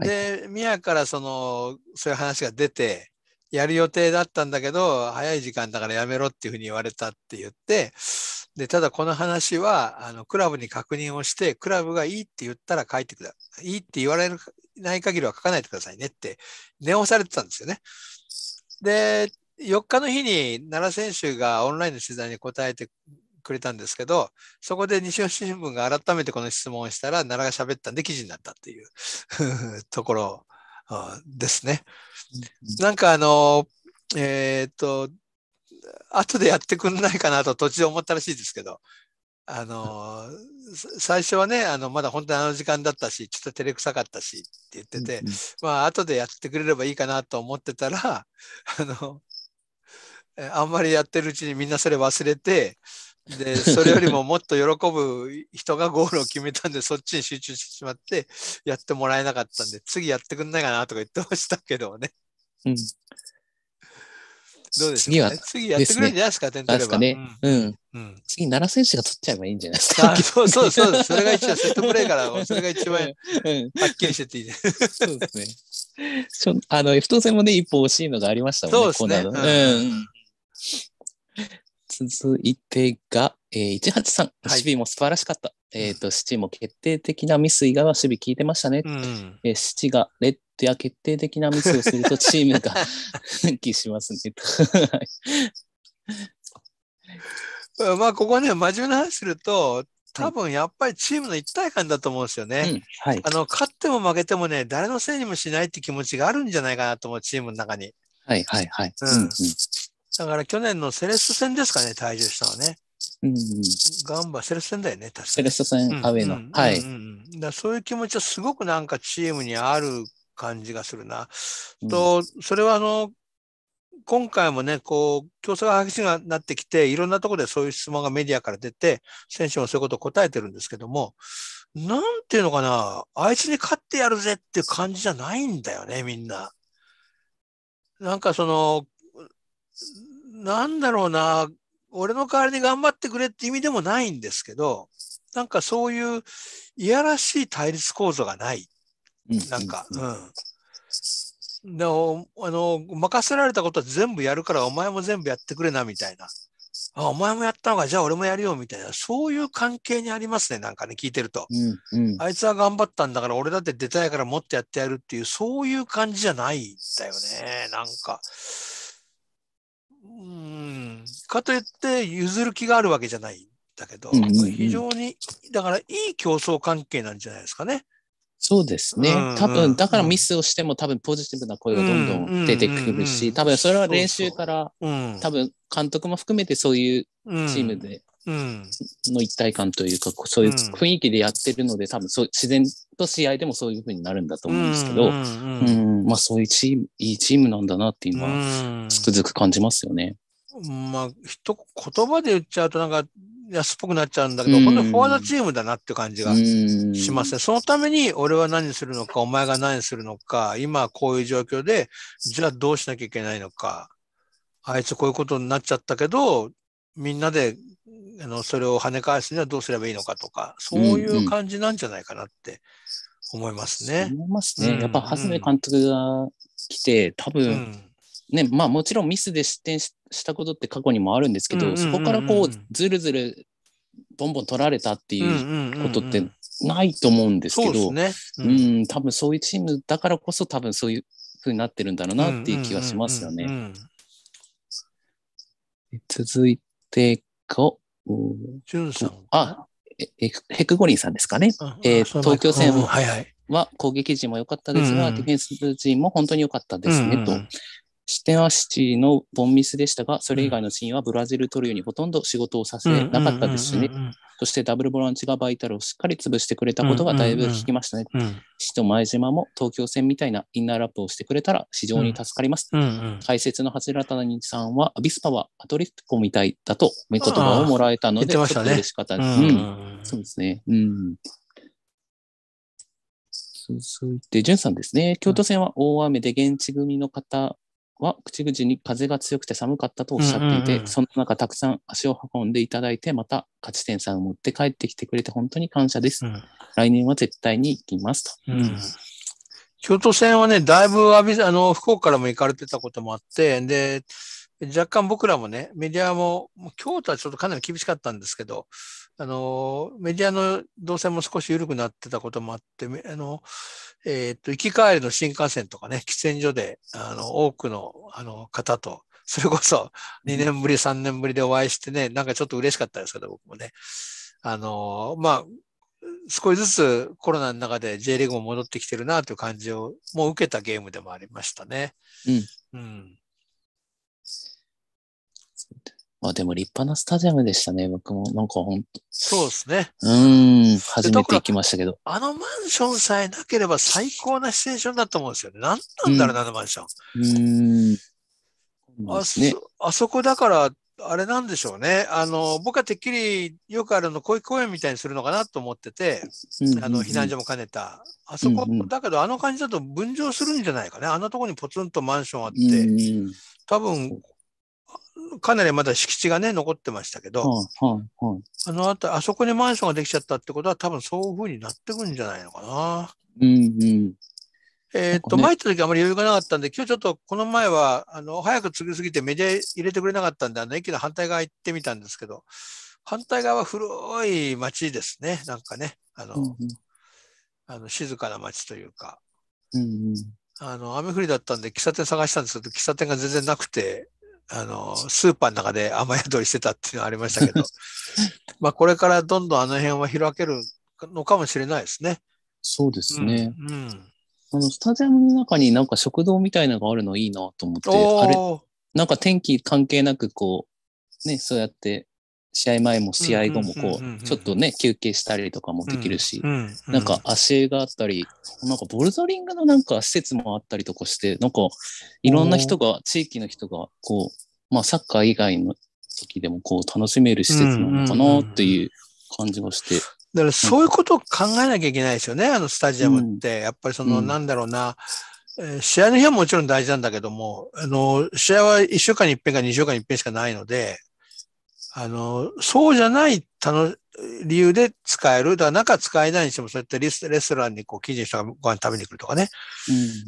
で、宮からその、そういう話が出て、やる予定だったんだけど、早い時間だからやめろっていうふうに言われたって言って、で、ただこの話は、あの、クラブに確認をして、クラブがいいって言ったら書いてください。いいって言われない限りは書かないでくださいねって、念をされてたんですよね。で、4日の日に奈良選手がオンラインの取材に答えてくれたんですけど、そこで西尾新聞が改めてこの質問をしたら、奈良が喋ったんで記事になったっていうところですね。なんかあの、えっ、と、後でやってくんないかなと途中で思ったらしいですけど、あの、最初はね、あの、まだ本当にあの時間だったし、ちょっと照れくさかったしって言ってて、まあ、後でやってくれればいいかなと思ってたら、あの、あんまりやってるうちにみんなそれ忘れて、で、それよりももっと喜ぶ人がゴールを決めたんで、そっちに集中してしまって、*laughs* やってもらえなかったんで、*laughs* 次やってくんないかなとか言ってましたけどね。うん。どうですか、ね、次やってくれるんじゃないですか、点取れば。ね、うん。うん。次、奈良選手が取っちゃえばいいんじゃないですか。そうそうそう。それが一番、セットプレーから、*laughs* それが一番、はっきりしてていいね。そうですね。あの、F 当戦もね、一歩惜しいのがありましたもんね、そうですね。うん。続いてが、えー、183、守備も素晴らしかった。えっ、ー、と、七も決定的なミス以外は守備効いてましたね。うん、えー、がレッドや決定的なミスをすると *laughs* チームが奮起しますね。まあ、ここね、真面目な話すると、多分やっぱりチームの一体感だと思うんですよね。うんはい、あの勝っても負けてもね、誰のせいにもしないって気持ちがあるんじゃないかなと思う、チームの中に。はいはいはい。うん、うんだから去年のセレッソ戦ですかね、退場したのね。うん、ガンバ、セレッソ戦だよね、確かに。セレッソ戦、アウェイの。はい。だそういう気持ちはすごくなんかチームにある感じがするな。うん、と、それはあの、今回もね、こう、競争が激しくなってきて、いろんなところでそういう質問がメディアから出て、選手もそういうことを答えてるんですけども、なんていうのかな、あいつに勝ってやるぜっていう感じじゃないんだよね、みんな。なんかその、なんだろうな、俺の代わりに頑張ってくれって意味でもないんですけど、なんかそういういやらしい対立構造がない。なんか、うん。でもあの任せられたことは全部やるからお前も全部やってくれなみたいなあお前もやったのかじゃあ俺もやるよみたいなそういう関係にありますねなんかね聞いてると、うんうん、あいつは頑張ったんだから俺だって出たいからもっとやってやるっていうそういう感じじゃないんだよねなんかかといって譲る気があるわけじゃないんだけど、うんうんうん、非常に、だからいい競争関係なんじゃないですかね。そうですね。多分、だからミスをしても多分ポジティブな声がどんどん出てくるし、多分それは練習から、多分監督も含めてそういうチームでの一体感というか、そういう雰囲気でやってるので、多分そう自然と試合でもそういうふうになるんだと思うんですけど、うんまあそういうチーム、いいチームなんだなっていうのは、つくづく感じますよね。まあ、一言葉で言っちゃうとなんか安っぽくなっちゃうんだけど、本当にフォワードチームだなって感じがしますね。そのために俺は何するのか、お前が何するのか、今こういう状況で、じゃあどうしなきゃいけないのか、あいつこういうことになっちゃったけど、みんなであのそれを跳ね返すにはどうすればいいのかとか、そういう感じなんじゃないかなって思いますね。思いますね。やっぱ、はず監督が来て、多分、ね、まあもちろんミスで失点ししたことって過去にもあるんですけど、そこからこうずるずるボンボン取られたっていうことってないと思うんですけど、ね、うん、多分そういうチームだからこそ多分そういうふうになってるんだろうなっていう気はしますよね。続いてが、あ、ヘクゴリンさんですかね。えー、東京戦は攻撃陣も良かったですが、ディフェンス陣も本当に良かったですね、と。シテアシティのボンミスでしたが、それ以外のシーンはブラジル取るようにほとんど仕事をさせなかったですしね。そしてダブルボランチがバイタルをしっかり潰してくれたことがだいぶ効きましたね。市と前島も東京戦みたいなインナーラップをしてくれたら非常に助かります。解説の柱谷さんは、アビスパはアトリッコみたいだと言葉をもらえたので、ちょっと嬉しかったです。そうですね。うん続いて、んさんですね。京都線は大雨で現地組の方は口々に風が強くて寒かったとおっしゃっていて、うんうんうん、その中たくさん足を運んでいただいて、また勝ち点さんを持って帰ってきてくれて本当に感謝です。うん、来年は絶対に行きますと。うん、京都戦はね、だいぶあの、福岡からも行かれてたこともあって、で、若干僕らもね、メディアも、京都はちょっとかなり厳しかったんですけど、あの、メディアの動線も少し緩くなってたこともあって、あの、えっ、ー、と、行き帰りの新幹線とかね、喫煙所で、あの、多くの、あの、方と、それこそ2年ぶり、3年ぶりでお会いしてね、なんかちょっと嬉しかったですけど、僕もね。あの、まあ、少しずつコロナの中で J リーグも戻ってきてるなという感じをもう受けたゲームでもありましたね。うん。うん、あでも立派なスタジアムでしたね、僕も。なんか本当。そうですね。うん、初めて行きましたけど。あのマンションさえなければ最高なシチュエーションだと思うんですよね。なんなんだろうな、あのマンション。うん。あそ、ね、あそこだから、あれなんでしょうね。あの、僕はてっきりよくあるの、小池公園みたいにするのかなと思ってて、うんうんうん、あの、避難所も兼ねた。あそこ、うんうん、だけどあの感じだと分譲するんじゃないかね。あんなとこにポツンとマンションあって、うんうん、多分かなりまだ敷地がね、残ってましたけど、はいはいはい、あのあたあそこにマンションができちゃったってことは、多分そういうふうになってくんじゃないのかな。うんうん。えー、っと、ね、前行った時あまり余裕がなかったんで、今日ちょっとこの前は、あの、早く次過すぎてメディア入れてくれなかったんで、あの、駅の反対側行ってみたんですけど、反対側は古い町ですね、なんかね、あの、うんうん、あの静かな町というか、うんうん、あの、雨降りだったんで喫茶店探したんですけど、喫茶店が全然なくて、あの、スーパーの中で雨宿りしてたっていうのはありましたけど、*laughs* まあこれからどんどんあの辺は開けるのかもしれないですね。そうですね。うん、うん、あの、スタジアムの中になんか食堂みたいなのがあるのいいなと思って、あれ、なんか天気関係なくこう、ね、そうやって試合前も試合後もこう、ちょっとね、休憩したりとかもできるし、なんか足湯があったり、なんかボルダリングのなんか施設もあったりとかして、なんかいろんな人が、地域の人が、こう、まあサッカー以外の時でもこう楽しめる施設なのかなっていう感じがして。だからそういうことを考えなきゃいけないですよね、あのスタジアムって。やっぱりその、なんだろうな、試合の日はもちろん大事なんだけども、あの、試合は1週間に1遍か2週間に1遍しかないので、あの、そうじゃないたの、理由で使える。だから中使えないにしても、そうやってレスレストランにこう、記事の人がご飯食べに来るとかね。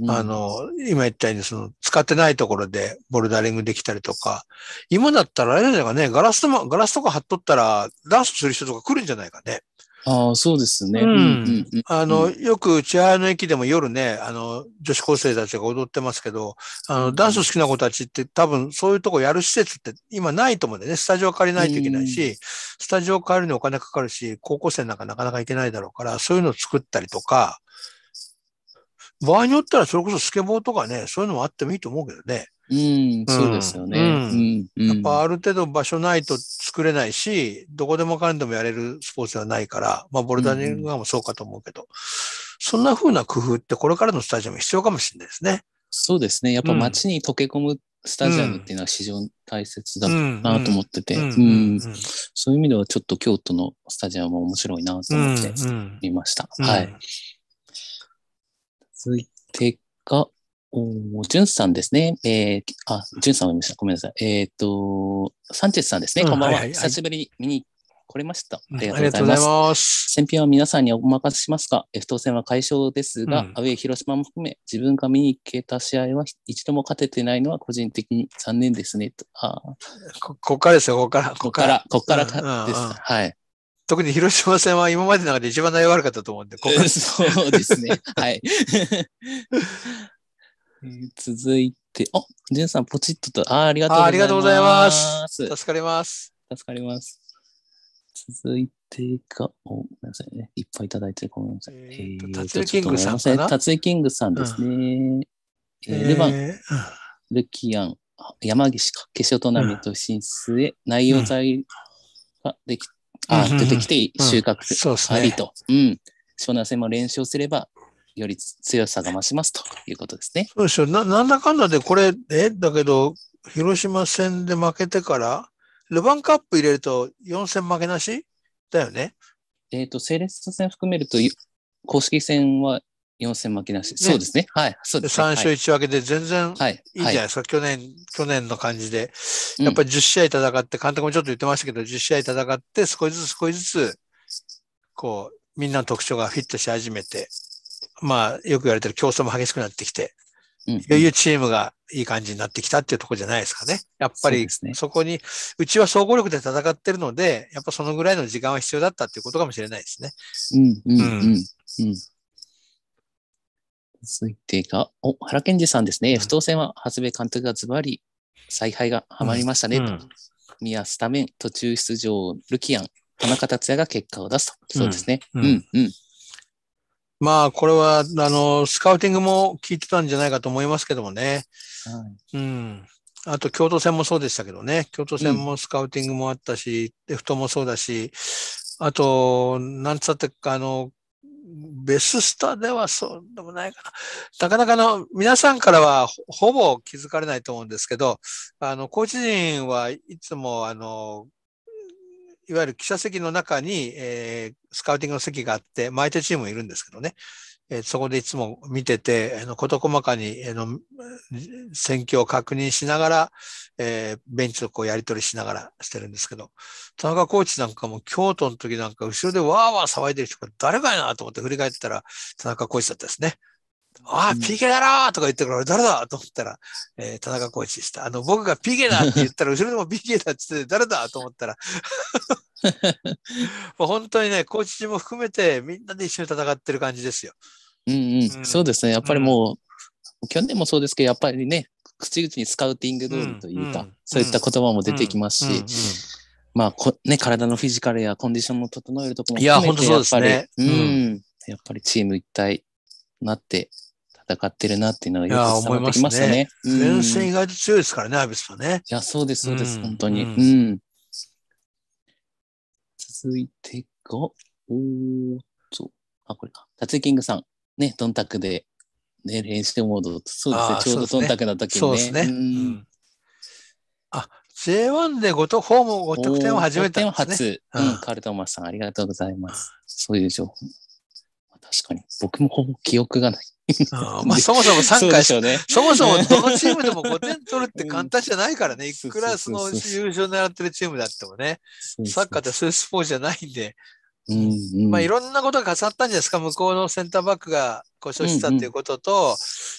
うんうん、あの、今言ったように、その、使ってないところでボルダリングできたりとか、今だったらあれじゃないかね、ガラスとも、ガラスとか貼っとったら、ダンスする人とか来るんじゃないかね。ああ、そうですね。うん。あの、よく千早の駅でも夜ね、あの、女子高生たちが踊ってますけど、あの、ダンス好きな子たちって多分そういうとこやる施設って今ないと思うんだよね。スタジオ借りないといけないし、スタジオ借りるのお金かかるし、高校生なんかなかなか行けないだろうから、そういうのを作ったりとか、場合によったらそれこそスケボーとかね、そういうのもあってもいいと思うけどね。うん、そうですよね、うんやっぱある程度場所ないと作れないし、どこでもかんでもやれるスポーツではないから、まあ、ボルダリングはもそうかと思うけど、そんな風な工夫ってこれからのスタジアム必要かもしれないですね。そうですね。やっぱ街に溶け込むスタジアムっていうのは非常に大切だなと思ってて、そういう意味ではちょっと京都のスタジアムは面白いなと思って見ました。はい。続いてが、おジュンさんですね。えー、あ、ジュンさんを見ました。ごめんなさい。えっ、ー、と、サンチェスさんですね。こんばんは。久しぶりに見に来れました。ありがとうございます。ます先編は皆さんにお任せしますか F 当選は解消ですが、うん、アウェイ広島も含め、自分が見に行けた試合は一度も勝ててないのは個人的に残念ですね。とあここからですよ、ここから。ここから、こっからです。はい。特に広島戦は今までの中で一番内容悪かったと思うんで、ここ *laughs* そうですね。はい。*laughs* 続いて、あ、ジュンさん、ポチッとと、あありがとうございます。ありがとうございます。助かります。助かります。続いてが、お、ごめんなさいね。いっぱいいただいて、ごめんなさい。えー、と、ー、達江キングさんかな達江キングさんですね。うん、えー、ルバン、ルキアン、山岸か、化粧トーナメント進出へ、内容材ができ、うん、あ、出てきて収穫ありと。うん、ね、うん湘南戦も連勝すればより強さが増しますということですね。そうですよ。な、なんだかんだでこれ、え、だけど、広島戦で負けてから、ルヴァンカップ入れると4戦負けなしだよね。えっ、ー、と、セレッソ戦含めると、公式戦は4戦負けなし。そうですね。はい。そうです、ね、3勝1分けで全然いいじゃないですか、はいはい。去年、去年の感じで。やっぱり10試合戦って、監督もちょっと言ってましたけど、10試合戦って、少しずつ少しずつ、こう、みんなの特徴がフィットし始めて、まあ、よく言われてる競争も激しくなってきて、うんうん、いチームがいい感じになってきたっていうとこじゃないですかね。やっぱりそこに、うね、うちは総合力で戦ってるので、やっぱそのぐらいの時間は必要だったっていうことかもしれないですね。うんうんうん、うん、続いてが、お、原健二さんですね。不当戦は初部監督がズバリ采配がはまりましたね。うんうん、スタメン、途中出場、ルキアン、田中達也が結果を出すと。そうですね。うん、うん、うん。まあ、これは、あの、スカウティングも聞いてたんじゃないかと思いますけどもね。はい、うん。あと、京都戦もそうでしたけどね。京都戦もスカウティングもあったし、レフトもそうだし、あと、なんつったって、あの、ベススタではそうでもないかな。なかなかの、皆さんからはほぼ気づかれないと思うんですけど、あの、コーチ陣はいつも、あの、いわゆる記者席の中に、えー、スカウティングの席があって、まあ、相手チームもいるんですけどね、えー、そこでいつも見てて、あの事細かに、あの戦況を確認しながら、えー、ベンチとこうやり取りしながらしてるんですけど、田中コーチなんかも京都の時なんか後ろでわーわー騒いでる人が誰かやなと思って振り返ってたら、田中コーチだったですね。ああ、PK だろとか言ってから、誰だと思ったら、えー、田中コーチでした。あの、僕が PK だって言ったら、*laughs* 後ろでも PK だって言って、誰だと思ったら、*laughs* もう本当にね、コーチ陣も含めて、みんなで一緒に戦ってる感じですよ。うんうん、うん、そうですね。やっぱりもう、うん、去年もそうですけど、やっぱりね、口々にスカウティングーりというか、うんうん、そういった言葉も出てきますし、まあこ、ね、体のフィジカルやコンディションも整えるところも含めて、いや、本当そうですね。うん。やっぱりチーム一体なって戦ってるなっていうのがよく伝わってきましたね。前線、ね、意外と強いですからね、アビスはね。いや、そうです、そうです、うん、本当に。うん、続いてが、おーと、あ、これか。タ達キングさん、ね、ドンタクで、ね、練習モード、そうですね、ちょうどドンタクの時にね。そうですね。うん、あ J1 で5得ホーム5得点を始めたんですね。5点初。うん、カルトマスさん、ありがとうございます。そういう情報。確かに、僕もほぼ記憶がない。う *laughs* まあ、そもそも3回そ、ね、そもそもどのチームでも5点取るって簡単じゃないからね、いくらその優勝狙ってるチームだってもね、サッカーってそういうスポーツじゃないんで、うんうん、まあ、いろんなことが重なったんじゃないですか、向こうのセンターバックが故障してたっていうことと、うんうん、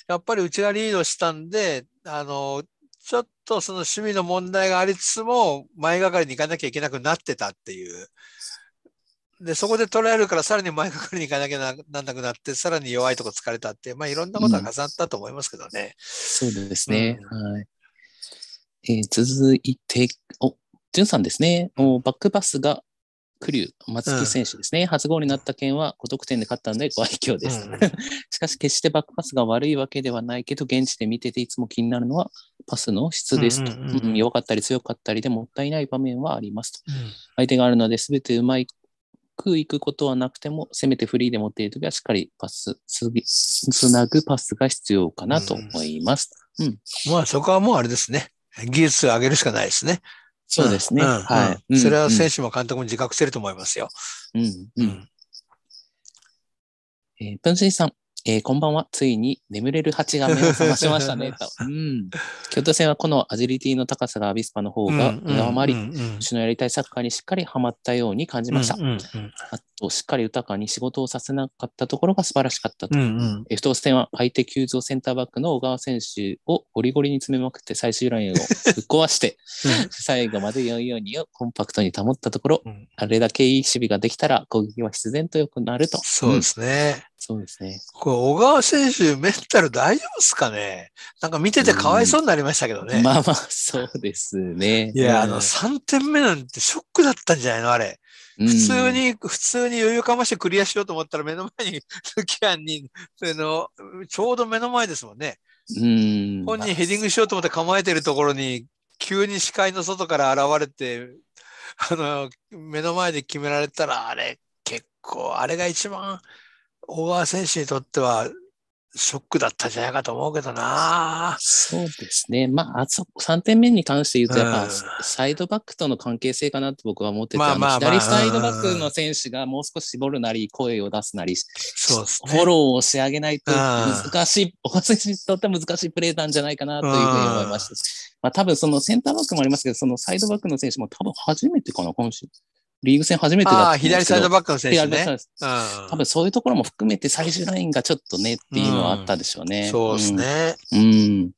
やっぱりうちがリードしたんで、あの、ちょっとその趣味の問題がありつつも、前がかりに行かなきゃいけなくなってたっていう。で、そこで取られるから、さらに前かかりに行かなきゃなんなくなって、さらに弱いとこ疲れたって、まあ、いろんなことが重なったと思いますけどね。うん、そうですね。うん、はい。えー、続いて、お、じゅんさんですね。うバックパスがクリュー、松木選手ですね、うん、初ゴールになった件は5得点で勝ったのでご愛嬌です。うん、*laughs* しかし、決してバックパスが悪いわけではないけど、現地で見てていつも気になるのはパスの質ですと。うん、弱かったり強かったりでもったいない場面はありますと。相手があるので、べてうまいく行くことはなくても、せめてフリーで持っているときは、しっかりパス、つなぐパスが必要かなと思います。うん。うん、まあ、そこはもうあれですね。技術を上げるしかないですね。そうですね。うん、はい、うん、それは選手も監督も自覚してると思いますよ。うん。うん。えー、文水さん、えー、こんばんは。ついに眠れる蜂が目を覚ましましたね、*laughs* と。うん。京都戦はこのアジリティの高さがアビスパの方が上回り、主のやりたいサッカーにしっかりハマったように感じました。うんうんうん、圧をしっかり豊かに仕事をさせなかったところが素晴らしかったと。うんう戦は相手急増センターバックの小川選手をゴリゴリに詰めまくって最終ラインをぶっ壊して、うん、*laughs* 最後まで442をコンパクトに保ったところ、うん、あれだけいい守備ができたら攻撃は必然と良くなると。そうですね。そうですね。これ、小川選手、メンタル大丈夫ですかねなんか見ててかわいそうになりましたけどね。うん、まあまあ、そうですね。いや、うん、あの、3点目なんてショックだったんじゃないのあれ。普通に、普通に余裕かましてクリアしようと思ったら目の前に、スキアンに、その、ちょうど目の前ですもんね。うん本人ヘディングしようと思って構えてるところに、急に視界の外から現れて、あの、目の前で決められたら、あれ、結構、あれが一番、小川選手にとってはショックだったんじゃないかと思うけどな。そうですね。まあ、あそこ3点目に関して言うと、やっぱ、サイドバックとの関係性かなと僕は思ってて、まあまあまあ、左サイドバックの選手がもう少し絞るなり、声を出すなり、そうすね、フォローを仕上げないと難しい、大橋選手にとっては難しいプレーなんじゃないかなというふうに思いました。まあ、多分そのセンターバックもありますけど、そのサイドバックの選手も多分初めてかな、今週。リーグ戦初めてだったんですけど。左サイドバックの選手ね。うん、多分そういうところも含めて最終ラインがちょっとねっていうのはあったでしょうね。うん、そうですね。うん。い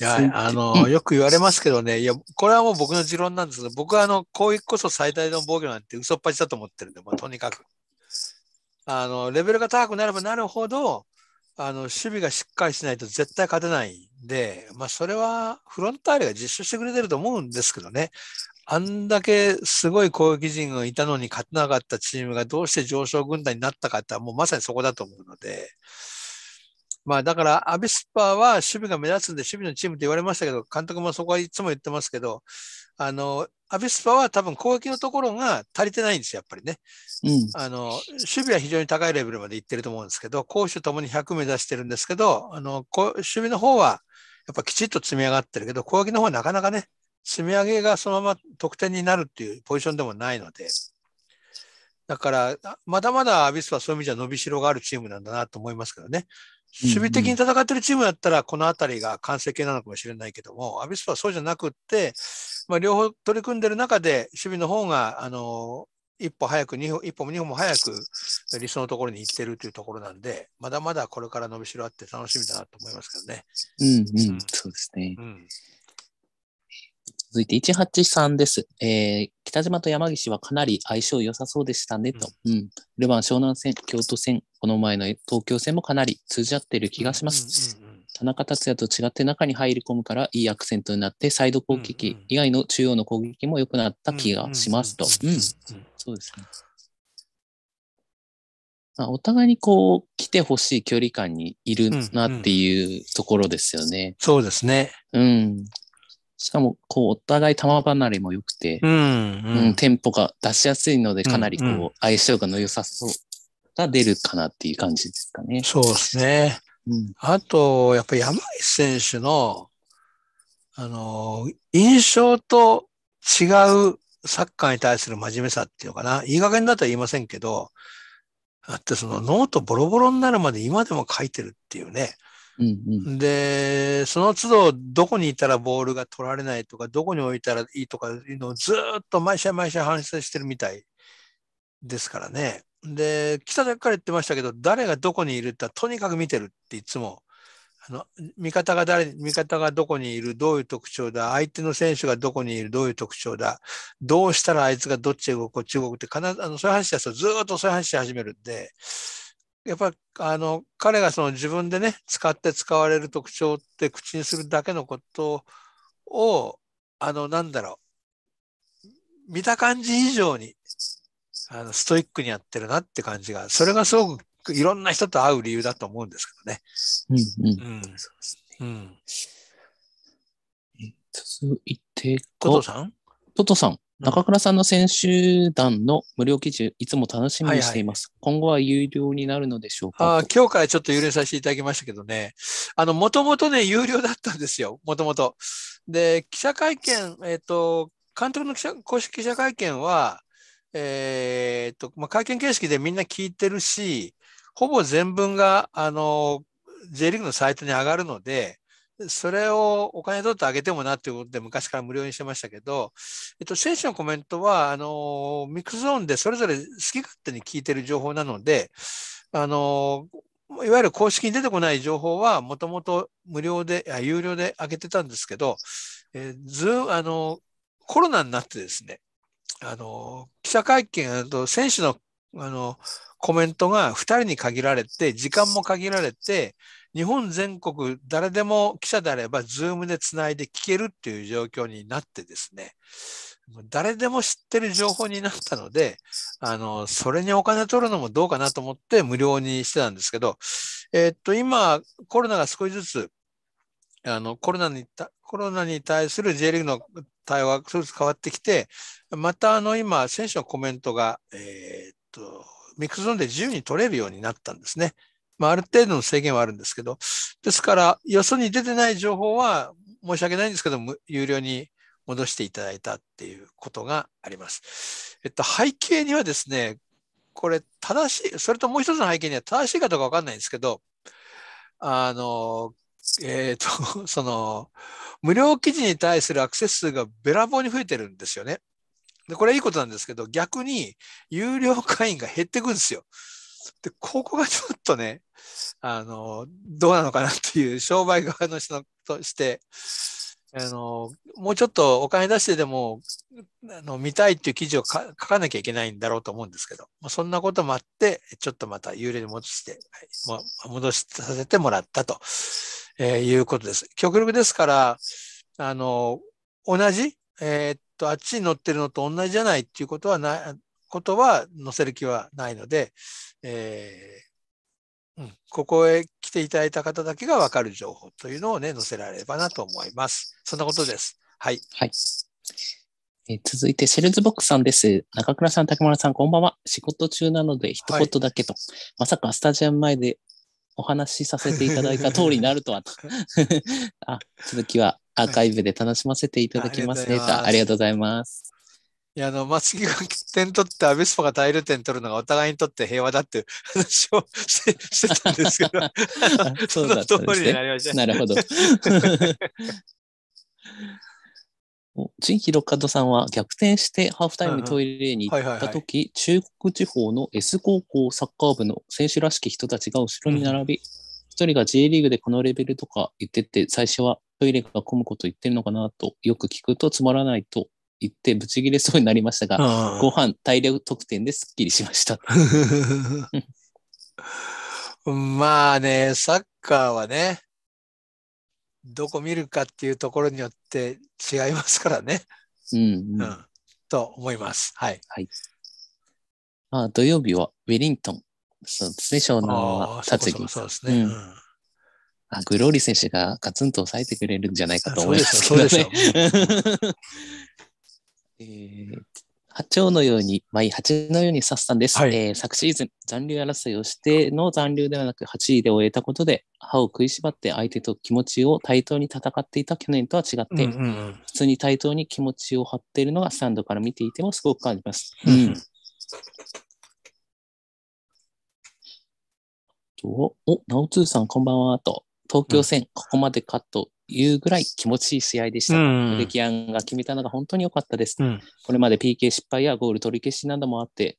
や、あの、よく言われますけどね、いや、これはもう僕の持論なんですけど、僕はあの、こういうこそ最大の防御なんて嘘っぱちだと思ってるんで、まあ、とにかく。あの、レベルが高くなればなるほど、あの、守備がしっかりしないと絶対勝てないんで、まあ、それはフロンターレが実証してくれてると思うんですけどね。あんだけすごい攻撃陣がいたのに勝てなかったチームがどうして上昇軍団になったかってもうまさにそこだと思うので、まあだからアビスパーは守備が目立つんで守備のチームって言われましたけど、監督もそこはいつも言ってますけど、あの、アビスパは多分攻撃のところが足りてないんですよ、やっぱりね。うん、あの、守備は非常に高いレベルまでいってると思うんですけど、攻守ともに100目指してるんですけど、あの、守備の方はやっぱきちっと積み上がってるけど、攻撃の方はなかなかね、積み上げがそのまま得点になるっていうポジションでもないので、だから、まだまだアビスはそういう意味じゃ伸びしろがあるチームなんだなと思いますけどね。守備的に戦ってるチームだったら、この辺りが完成形なのかもしれないけども、アビスはそうじゃなくって、まあ、両方取り組んでる中で、守備の方が、あの、一歩早く、二歩、一歩も二歩も早く理想のところに行ってるというところなんで、まだまだこれから伸びしろあって楽しみだなと思いますけどね。うん、うん、そうですね。うん続いて183です。えー、北島と山岸はかなり相性良さそうでしたねと。うん。ルヴァン湘南戦、京都戦、この前の東京戦もかなり通じ合ってる気がします。田中達也と違って中に入り込むからいいアクセントになってサイド攻撃以外の中央の攻撃も良くなった気がしますと。うん、そうですね。まあ、お互いにこう来てほしい距離感にいるなっていうところですよね。うんうん、そうですね。うん。しかも、こう、お互い球離れも良くて、うん、うんうんテンポが出しやすいので、かなりこう、相性がの良さそうが出るかなっていう感じですかね。そうですね。うん、あと、やっぱり山井選手の、あの、印象と違うサッカーに対する真面目さっていうのかな。いい加減だとは言いませんけど、だってそのノートボロボロになるまで今でも書いてるっていうね。うんうん、で、その都度どこにいたらボールが取られないとか、どこに置いたらいいとかいうのをずっと毎試合毎試合反省してるみたいですからね。で、北田から言ってましたけど、誰がどこにいるってとにかく見てるっていつも。あの味方が誰、味方がどこにいる、どういう特徴だ、相手の選手がどこにいる、どういう特徴だ、どうしたらあいつがどっちへ動く、中国って必ず、あの、そういう話だとずっとそういう話し始めるんで、やっぱり、あの彼がその自分でね使って使われる特徴って口にするだけのことをあのなんだろう見た感じ以上にあのストイックにやってるなって感じがそれがすごくいろんな人と会う理由だと思うんですけどね。うんうん。うん、うん、続いて、トトさんトトさん。中倉さんの選手団の無料記事、いつも楽しみにしています。はいはい、今後は有料になるのでしょうかあ今日からちょっと有料させていただきましたけどね。あの、もともとね、有料だったんですよ。もともと。で、記者会見、えっ、ー、と、監督の記者公式記者会見は、えっ、ー、と、まあ、会見形式でみんな聞いてるし、ほぼ全文が、あの、J リーグのサイトに上がるので、それをお金取ってあげてもなっていうことで昔から無料にしてましたけど、えっと、選手のコメントは、あの、ミックスゾーンでそれぞれ好き勝手に聞いてる情報なので、あの、いわゆる公式に出てこない情報は、もともと無料で、有料で上げてたんですけど、えー、ずあの、コロナになってですね、あの、記者会見、と選手の、あの、コメントが2人に限られて、時間も限られて、日本全国誰でも記者であれば、ズームでつないで聞けるっていう状況になってですね、誰でも知ってる情報になったので、あの、それにお金取るのもどうかなと思って無料にしてたんですけど、えー、っと、今、コロナが少しずつ、あの、コロナに、コロナに対する J リーグの対応が少しずつ変わってきて、またあの、今、選手のコメントが、えー、っと、ミックスゾーンで自由に取れるようになったんですね。まあ、ある程度の制限はあるんですけど、ですから、よそに出てない情報は、申し訳ないんですけど、有料に戻していただいたっていうことがあります。えっと、背景にはですね、これ正しい、それともう一つの背景には正しいかどうかわかんないんですけど、あの、えっ、と、*laughs* その、無料記事に対するアクセス数がべらぼうに増えてるんですよね。で、これはいいことなんですけど、逆に有料会員が減っていくんですよ。で、ここがちょっとね、あの、どうなのかなっていう商売側の人として、あの、もうちょっとお金出してでも、あの、見たいっていう記事を書かなきゃいけないんだろうと思うんですけど、まあ、そんなこともあって、ちょっとまた幽霊に戻して、はい、戻しさせてもらったと、えー、いうことです。極力ですから、あの、同じ、えー、っと、あっちに乗ってるのと同じじゃないっていうことはなことは載せる気はないので、えー、うん、ここへ来ていただいた方だけがわかる情報というのをね、載せられればなと思います。そんなことです。はい。はい。え続いて、シェルズボックスさんです。中倉さん、竹村さん、こんばんは。仕事中なので、一言だけと、はい、まさかスタジアム前でお話しさせていただいた通りになるとはと。*laughs* あ続きはアーカイブで楽しませていただきますね。ありがとうございます。いや、あの、松木が点取って、アビスパが大量点取るのがお互いにとって平和だっていう話をしてたんですけど、*laughs* そうだったんでりまなた。なるほど。ジンヒロカドさんは逆転してハーフタイムトイレに行った時、中国地方の S 高校サッカー部の選手らしき人たちが後ろに並び、うん、人が J リーグでこのレベルとか言ってて、最初はトイレが混むこと言ってるのかなとよく聞くとつまらないと言ってブチギレそうになりましたが、ご飯大量得点ですっきりしました。*laughs* まあね、サッカーはね、どこ見るかっていうところによって違いますからね。うん、うん、と思います。はい。はい。まあ、土曜日はウェリントン。そうですね、湘南は達義。そうですね。うん、あグローリー選手がガツンと抑えてくれるんじゃないかと思いますけどね。そうで *laughs* え丁のように、ま八のように指すさんです、はい、えー、昨シーズン、残留争いをしての残留ではなく8位で終えたことで、歯を食いしばって相手と気持ちを対等に戦っていた去年とは違って、うんうんうん、普通に対等に気持ちを張っているのがスタンドから見ていてもすごく感じます。うん、お、ナオツさん、こんばんはと。東京戦、ここまでット、いうぐらい気持ちいい試合でした。う、キ、アンが決めたのが本当に良かったです、うん。これまで PK 失敗やゴール取り消しなどもあって、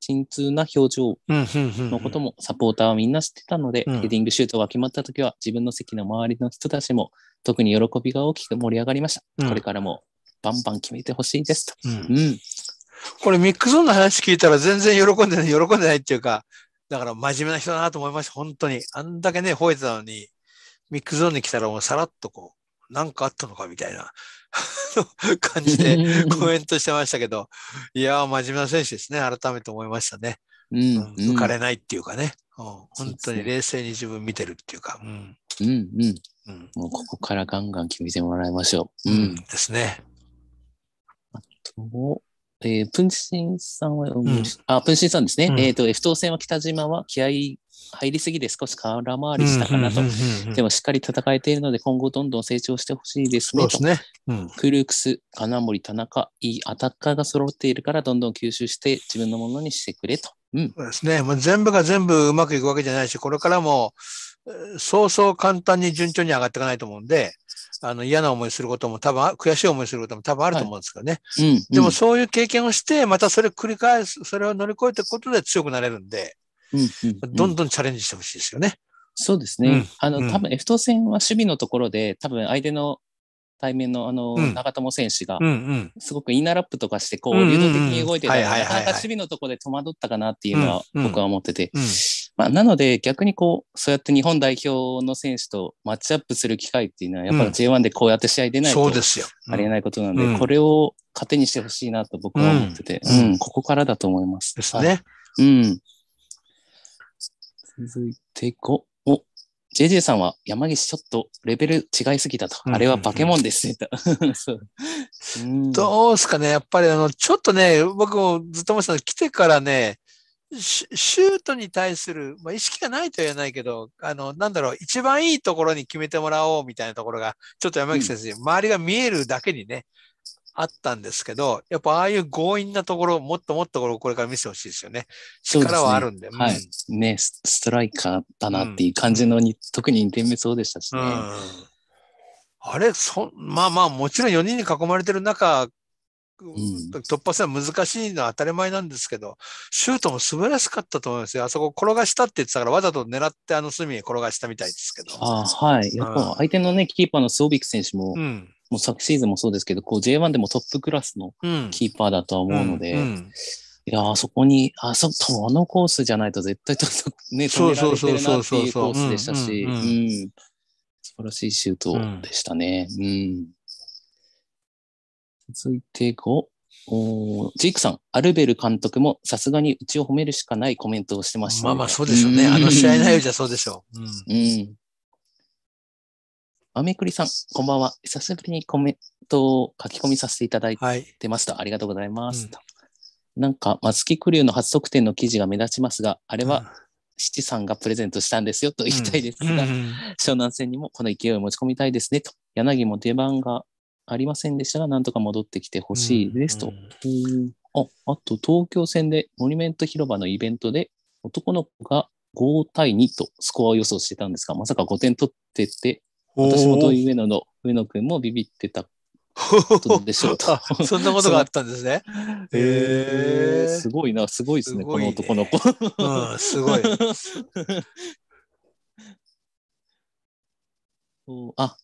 沈痛な表情のこともサポーターはみんな知ってたので、うん、ヘディングシュートが決まった時は自分の席の周りの人たちも特に喜びが大きく盛り上がりました。これからもバンバン決めてほしいですと。うんこれミックスオンの話聞いたら全然喜んでない、喜んでないっていうか、だから真面目な人だなと思いました、本当に。あんだけね、吠えてたのに、ミックスゾーンに来たらもうさらっとこう、なんかあったのかみたいな *laughs* 感じでコメントしてましたけど、いや真面目な選手ですね、改めて思いましたね。うん、うん、浮かれないっていうかね、うん、本当に冷静に自分見てるっていうか。うん、うん、うん。うん、もうここからガンガン決めてもらいましょう。うん、ですね。あと、えー、プンシンさんは、うん、あ、プンシンさんですね。うん、えっ、ー、と、F 当選は北島は気合入りすぎで少し空回りしたかなと。でもしっかり戦えているので、今後どんどん成長してほしいですね。ねうん、クルークス、金森、田中、いいアタッカーが揃っているから、どんどん吸収して自分のものにしてくれと。うん、そうですね。まあ、全部が全部うまくいくわけじゃないし、これからも、そうそう簡単に順調に上がっていかないと思うんで、あの嫌な思いすることも多分、悔しい思いすることも多分あると思うんですけどね。はいうんでもそういう経験をして、またそれ繰り返す、それを乗り越えていくことで強くなれるんで、どんどんチャレンジしてほしいですよね。そうですね。うん、あの、多分 F ト戦は守備のところで、多分相手の対面のあの、長友選手が、すごくインナーラップとかして、こう、流動的に動いてたなかなか守備のところで戸惑ったかなっていうのは、僕は思ってて。まあ、なので、逆にこう、そうやって日本代表の選手とマッチアップする機会っていうのは、やっぱり J1 でこうやって試合出ないと、ありえないことなんで、これを糧にしてほしいなと僕は思ってて、うん、ここからだと思います。ですね。うん。続いて5。お、JJ さんは山岸ちょっとレベル違いすぎたと。あれは化け物ですね。*laughs* どうですかね。やっぱりあの、ちょっとね、僕もずっと思ってたの、来てからね、シュートに対する、まあ、意識がないとは言えないけど、あの、なんだろう、一番いいところに決めてもらおうみたいなところが、ちょっと山口先生、うん、周りが見えるだけにね、あったんですけど、やっぱああいう強引なところ、もっともっとこれから見せてほしいですよね。力はあるんで。でね、はい。ね、ストライカーだなっていう感じのに、うん、特に2点目そうでしたしね。うん、あれそ、まあまあ、もちろん4人に囲まれてる中、うん、突破戦は難しいのは当たり前なんですけど、シュートも素晴らしかったと思いますよ。あそこ転がしたって言ってたから、わざと狙ってあの隅へ転がしたみたいですけど。あはい。やっぱ相手のね、キーパーのスオビク選手も、うんもう昨シーズンもそうですけど、こう J1 でもトップクラスのキーパーだとは思うので、うんうんいやあそこに、あそ、このコースじゃないと絶対ちょっとね、止められてるなっていうコースでしたし、うん、素晴らしいシュートでしたね。うん。うん、続いて5。おジークさん、アルベル監督もさすがにうちを褒めるしかないコメントをしてました、ね、まあまあそうでしょうね。あの試合内容じゃそうでしょう。うん。うん、あめくりさん、こんばんは。久しぶりにコメントを書き込みさせていただいてますと、はい、ありがとうございます。うん、なんか、松木玖生の初得点の記事が目立ちますが、あれは七さんがプレゼントしたんですよと言いたいですが、うんうん、湘南戦にもこの勢いを持ち込みたいですねと。柳も出番がありませんでしたが、なんとか戻ってきてほしいですと。ああと、東京戦でモニュメント広場のイベントで、男の子が5対2とスコアを予想してたんですが、まさか5点取ってて、私もと上野の、上野くんもビビってたことでしょうと。*laughs* そんなことがあったんですね。*laughs* へえー、すごいな、すごいですね、すねこの男の子。うん、すごい。*laughs* あ、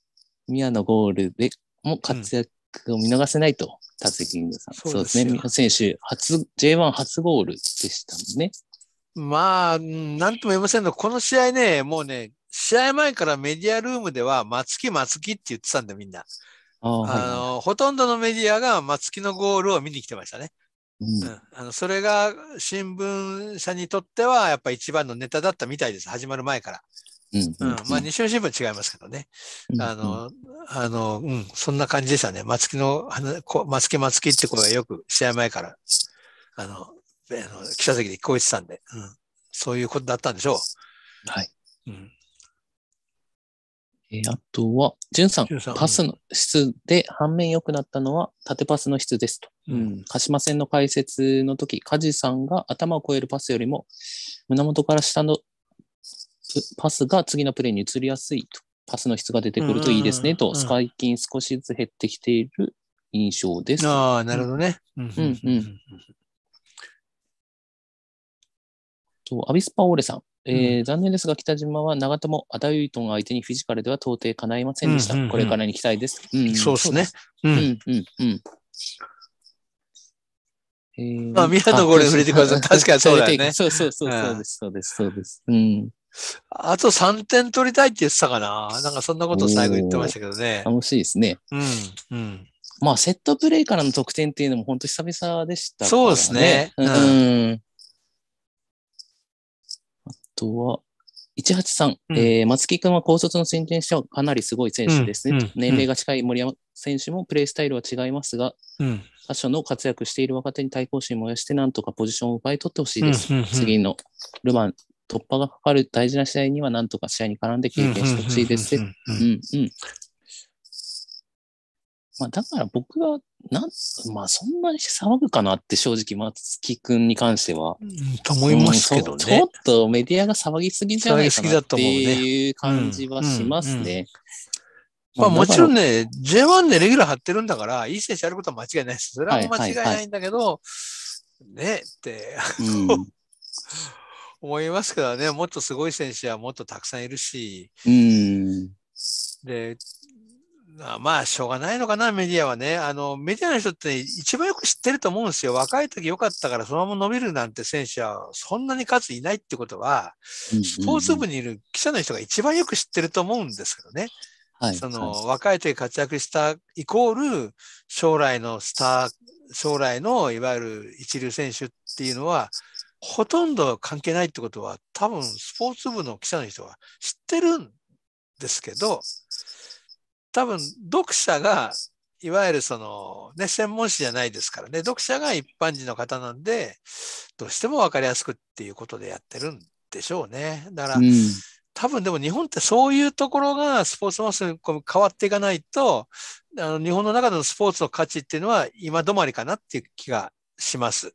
宮野ゴールでも活躍を見逃せないと、田崎銀さん。そうですね。宮選手、初、J1 初ゴールでしたもんね。まあ、なんとも言いませんが、この試合ね、もうね、試合前からメディアルームでは、松木松木って言ってたんだよ、みんな。あの、はい、ほとんどのメディアが松木のゴールを見に来てましたね。うん、うん、あのそれが新聞社にとってはやっぱ一番のネタだったみたいです、始まる前から。うん、うんうん、まあ、日曜新聞違いますけどね。あの、あの、うん、そんな感じでしたね。松木の、松木松木って声がよく試合前から、あの、あの記者席で聞こえてたんで、うん、そういうことだったんでしょう。はい。うんえー、あとは、じゅんさん、パスの質で反面良くなったのは縦パスの質ですと。うん、鹿島戦の解説の時、梶さんが頭を越えるパスよりも、胸元から下のパスが次のプレーに移りやすいと、パスの質が出てくるといいですねと、最近少しずつ減ってきている印象です。ああ、なるほどね。うん、うん、うん。と、アビスパオーレさん、えーうん、残念ですが、北島は長友、アダユイトン相手にフィジカルでは到底叶いませんでした。うんうんうん、これからに期待です。うんうん、そうですね。うん、うん、うん。えー、まあ、宮野ゴール触れてください。確かにそうだよね。*laughs* そうそうそう、そうです、そうです、そうです。うん。あと3点取りたいって言ってたかな。なんかそんなこと最後言ってましたけどね。楽しいですね。うん。うん。まあ、セットプレイからの得点っていうのも本当久々でした、ね、そうですね。うん、うんとは、183、うん、えー、松木君は高卒の新人者はかなりすごい選手ですね、うんうん、年齢が近い森山選手もプレースタイルは違いますが、うん、他所の活躍している若手に対抗心を燃やして、なんとかポジションを奪い取ってほしいです。次のルマン突破がかかる大事な試合には、なんとか試合に絡んで経験してほしいです。まあ、だから僕は、なん、まあ、そんなに騒ぐかなって正直、松木くんに関しては。うん、と思いますけどね、うん。ちょっとメディアが騒ぎすぎじゃないかなっていう感じはしますね。まあもちろんね、J1 でレギュラー張ってるんだから、いい選手やることは間違いないです。それは間違いないんだけど、はいはいはい、ねってうん、*laughs* 思いますけどね、もっとすごい選手はもっとたくさんいるし、うん、で、まあ、しょうがないのかな、メディアはね。あの、メディアの人って一番よく知ってると思うんですよ。若い時良かったからそのまま伸びるなんて選手はそんなに数いないってことは、スポーツ部にいる記者の人が一番よく知ってると思うんですけどね。はい、その、はい、若い時活躍したイコール、将来のスター、将来のいわゆる一流選手っていうのは、ほとんど関係ないってことは、多分スポーツ部の記者の人は知ってるんですけど、多分読者がいわゆるそのね専門誌じゃないですからね読者が一般人の方なんでどうしても分かりやすくっていうことでやってるんでしょうねだから、うん、多分でも日本ってそういうところがスポーツマスに変わっていかないとあの日本の中でのスポーツの価値っていうのは今止まりかなっていう気がします。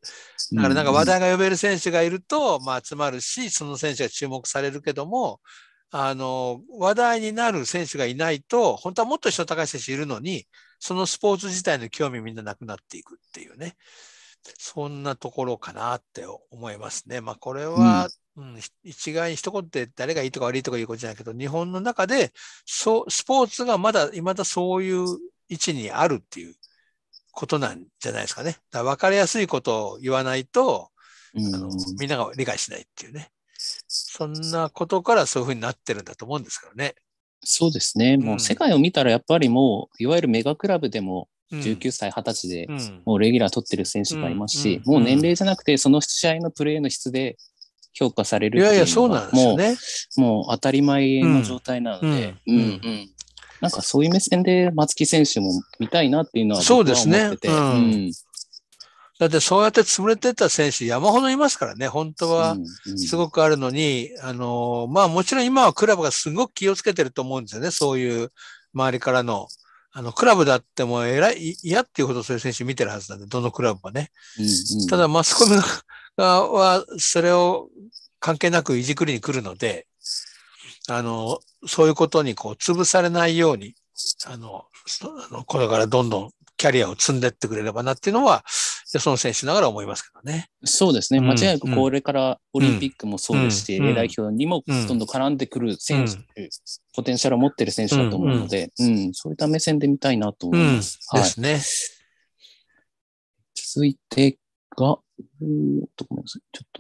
だからなんか話題が呼べる選手がいると、まあ集まるし、その選手が注目されるけども、あの、話題になる選手がいないと、本当はもっと人高い選手いるのに、そのスポーツ自体の興味みんななくなっていくっていうね。そんなところかなって思いますね。まあこれは、うん、うん、一概に一言で誰がいいとか悪いとかいうことじゃないけど、日本の中で、そスポーツがまだ、未だそういう位置にあるっていうことなんじゃないですかね。だから分かりやすいことを言わないと、あのみんなが理解しないっていうね。そんなことからそういうふうになってるんだと思うんですけどね。そうですね。もう世界を見たらやっぱりもう、いわゆるメガクラブでも19歳、20歳で、もうレギュラー取ってる選手がいますし、もう年齢じゃなくて、その試合のプレーの質で評価されるっていうのもう、もう当たり前の状態なので、うんうん。なんかそういう目線で松木選手も見たいなっていうのは僕は思ってて、そうですね。だってそうやって潰れてった選手山ほどいますからね、本当はすごくあるのに、うんうん、あの、まあもちろん今はクラブがすごく気をつけてると思うんですよね、そういう周りからの。あの、クラブだってもえらい、嫌っていうほどそういう選手見てるはずなんで、どのクラブもね。うんうん、ただマスコミがは、それを関係なくいじくりに来るので、あの、そういうことにこう、潰されないように、あの、これからどんどんキャリアを積んでってくれればなっていうのは、その選手ながら思いますけどね。そうですね。間違いなくこれからオリンピックもそうですし、うん、代表にもどんどん絡んでくる選手、うん、ポテンシャルを持ってる選手だと思うので、うん、うん、そういった目線で見たいなと思います。はい、ですね。続いてが、ちょっと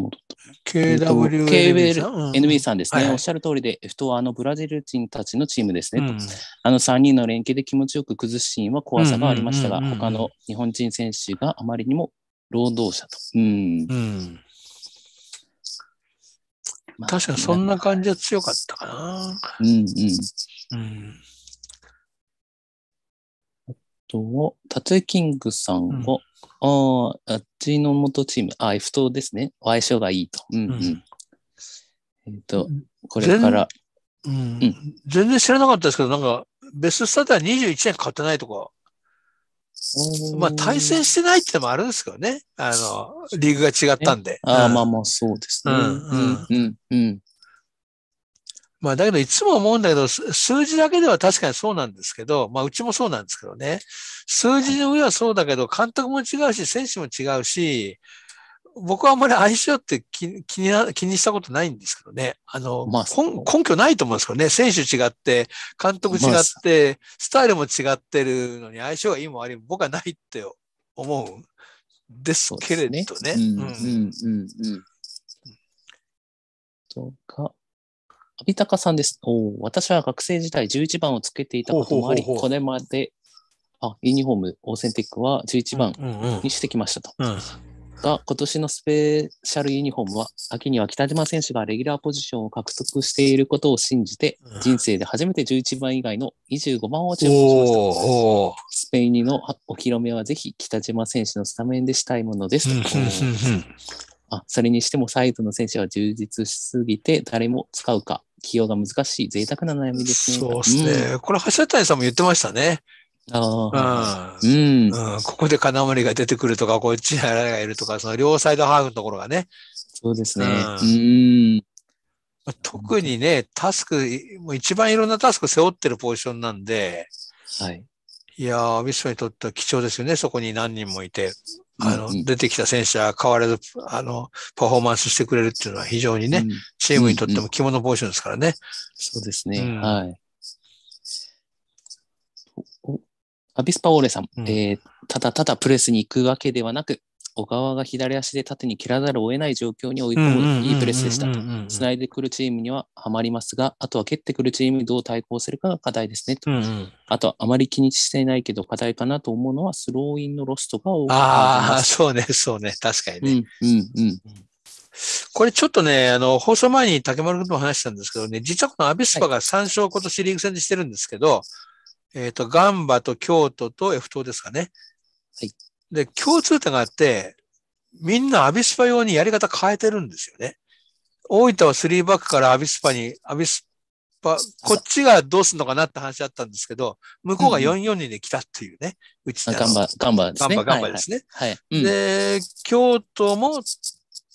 戻って KWNB、k w さんですね、はい、おっしゃる通りで、F とはあのブラジル人たちのチームですね、うん、あの3人の連携で気持ちよく崩すシーンは怖さがありましたが、他の日本人選手があまりにも労働者と。うん、うんまあ、確かにそんな感じは強かったかな。うんうん。うんあとは、タツキングさんを。うんああ、っちの元チーム、あ、F 党ですね。相性がいいと。うんうん。うん、えっ、ー、と、これから。うん、うん、全然知らなかったですけど、なんか、ベストスターター21年勝てないとか。まあ、対戦してないってのもあるんですけどね。あの、リーグが違ったんで。ああ、うん、まあまあ、そうですね。うん、うん、うん。うんまあ、だけどいつも思うんだけど、数字だけでは確かにそうなんですけど、まあ、うちもそうなんですけどね。数字の上はそうだけど、監督も違うし、選手も違うし、僕はあんまり相性って気気に気にしたことないんですけどね。あの、まあ、根拠ないと思うんですけどね。選手違って、監督違って、スタイルも違ってるのに相性がいいもあり、僕はないって思うんですけれどね。ねうん、うん、うん、うん。とか、阿高さんです。お私は学生時代11番をつけていたこともあり、ほうほうほうこれまであユニフォーム、オーセンティックは11番にしてきましたと。うんうんうん、が、今年のスペシャルユニフォームは、秋には北島選手がレギュラーポジションを獲得していることを信じて、人生で初めて11番以外の25番を注文しました。スペインのお披露目はぜひ北島選手のスタメンでしたいものです。あそれにしてもサイドの選手は充実しすぎて誰も使うか起用が難しい、贅沢な悩みですね。そうですね。うん、これ、橋谷さんも言ってましたね。あうん、ううん、ここで金森が出てくるとか、こっちに原がいるとか、その両サイドハーフのところがね。そうですね。うん、特にね、タスク、もう一番いろんなタスク背負ってるポジションなんで、はい。いやー、ミッションにとっては貴重ですよね。そこに何人もいて。あの、うん、出てきた選手は変わらず、あの、パフォーマンスしてくれるっていうのは非常にね、うん、チームにとっても着物帽子ですからね。うん、そうですね。はい。アビスパオーレさん、えー、ただただプレスに行くわけではなく、小川が左足で縦に蹴らざるを得ない状況に追い込むいいプレスでした。つないでくるチームにははまりますが、あとは蹴ってくるチームにどう対抗するかが課題ですね。うんうん、あとはあまり気にしていないけど課題かなと思うのはスローインのロストが多いああ、そうね、そうね、確かにね。うん、うん、うん。これちょっとね、あの、放送前に竹丸君とも話したんですけどね、実はこのアビスパが3勝今年リーグ戦でしてるんですけど、はい、えっ、と、ガンバと京都と F 東ですかね。はい。で、共通点があって、みんなアビスパ用にやり方変えてるんですよね。大分は3バックからアビスパに、アビスパ、こっちがどうすんのかなって話あったんですけど、向こうが442で来たっていうね、うち、ん、ガンバ、ガンバですね。ガンバ、ガンバですね。はい、はいはいうん、で、京都も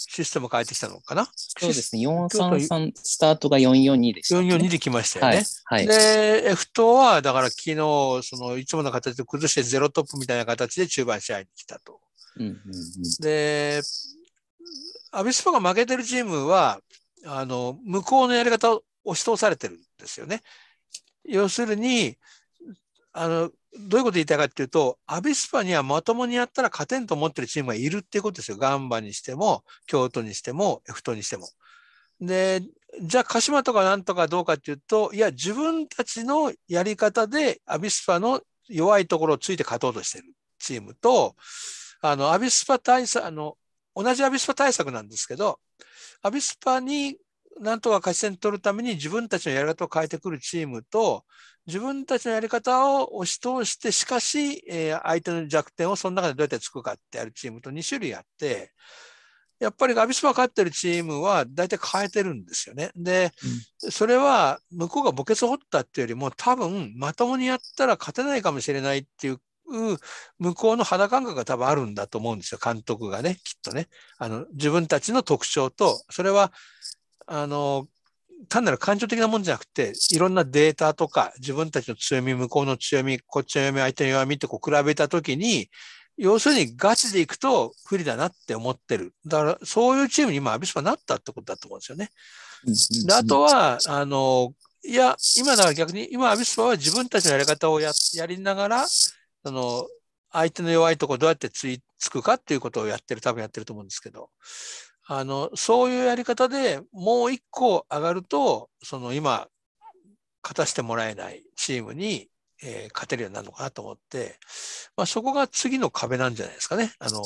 システム変えてきたのかなそうですね。433、スタートが442でした、ね。442で来ましたよね。はい。はい、で、F 党は、だから昨日、その、いつもの形で崩してゼロトップみたいな形で中盤試合に来たと。で、アビスパが負けてるチームは、あの、向こうのやり方を押し通されてるんですよね。要するに、あの、どういうこと言いたいかっていうと、アビスパにはまともにやったら勝てんと思ってるチームがいるっていうことですよ。ガンバにしても、京都にしても、エフトにしても。で、じゃあ鹿島とかなんとかどうかっていうと、いや、自分たちのやり方でアビスパの弱いところをついて勝とうとしてるチームと、あの、アビスパ対策、あの、同じアビスパ対策なんですけど、アビスパになんとか勝ち点取るために自分たちのやり方を変えてくるチームと、自分たちのやり方を押し通して、しかし、えー、相手の弱点をその中でどうやってつくかってやるチームと2種類あって、やっぱりガビスパ勝ってるチームは大体変えてるんですよね。で、うん、それは向こうが墓穴掘ったっていうよりも多分まともにやったら勝てないかもしれないっていう向こうの肌感覚が多分あるんだと思うんですよ、監督がね、きっとね。あの自分たちの特徴と、それはあの単なる感情的なもんじゃなくて、いろんなデータとか、自分たちの強み、向こうの強み、こっちの弱み、相手の弱みってこう比べたときに、要するにガチでいくと不利だなって思ってる。だから、そういうチームに今、アビスパなったってことだと思うんですよね。であとは、あの、いや、今なら逆に、今、アビスパは自分たちのやり方をややりながら、あの、相手の弱いとこどうやってついつくかっていうことをやってる、多分やってると思うんですけど、あの、そういうやり方でもう一個上がると、その今、勝たせてもらえないチームに、えー、勝てるようになるのかなと思って、まあ、そこが次の壁なんじゃないですかね。あの、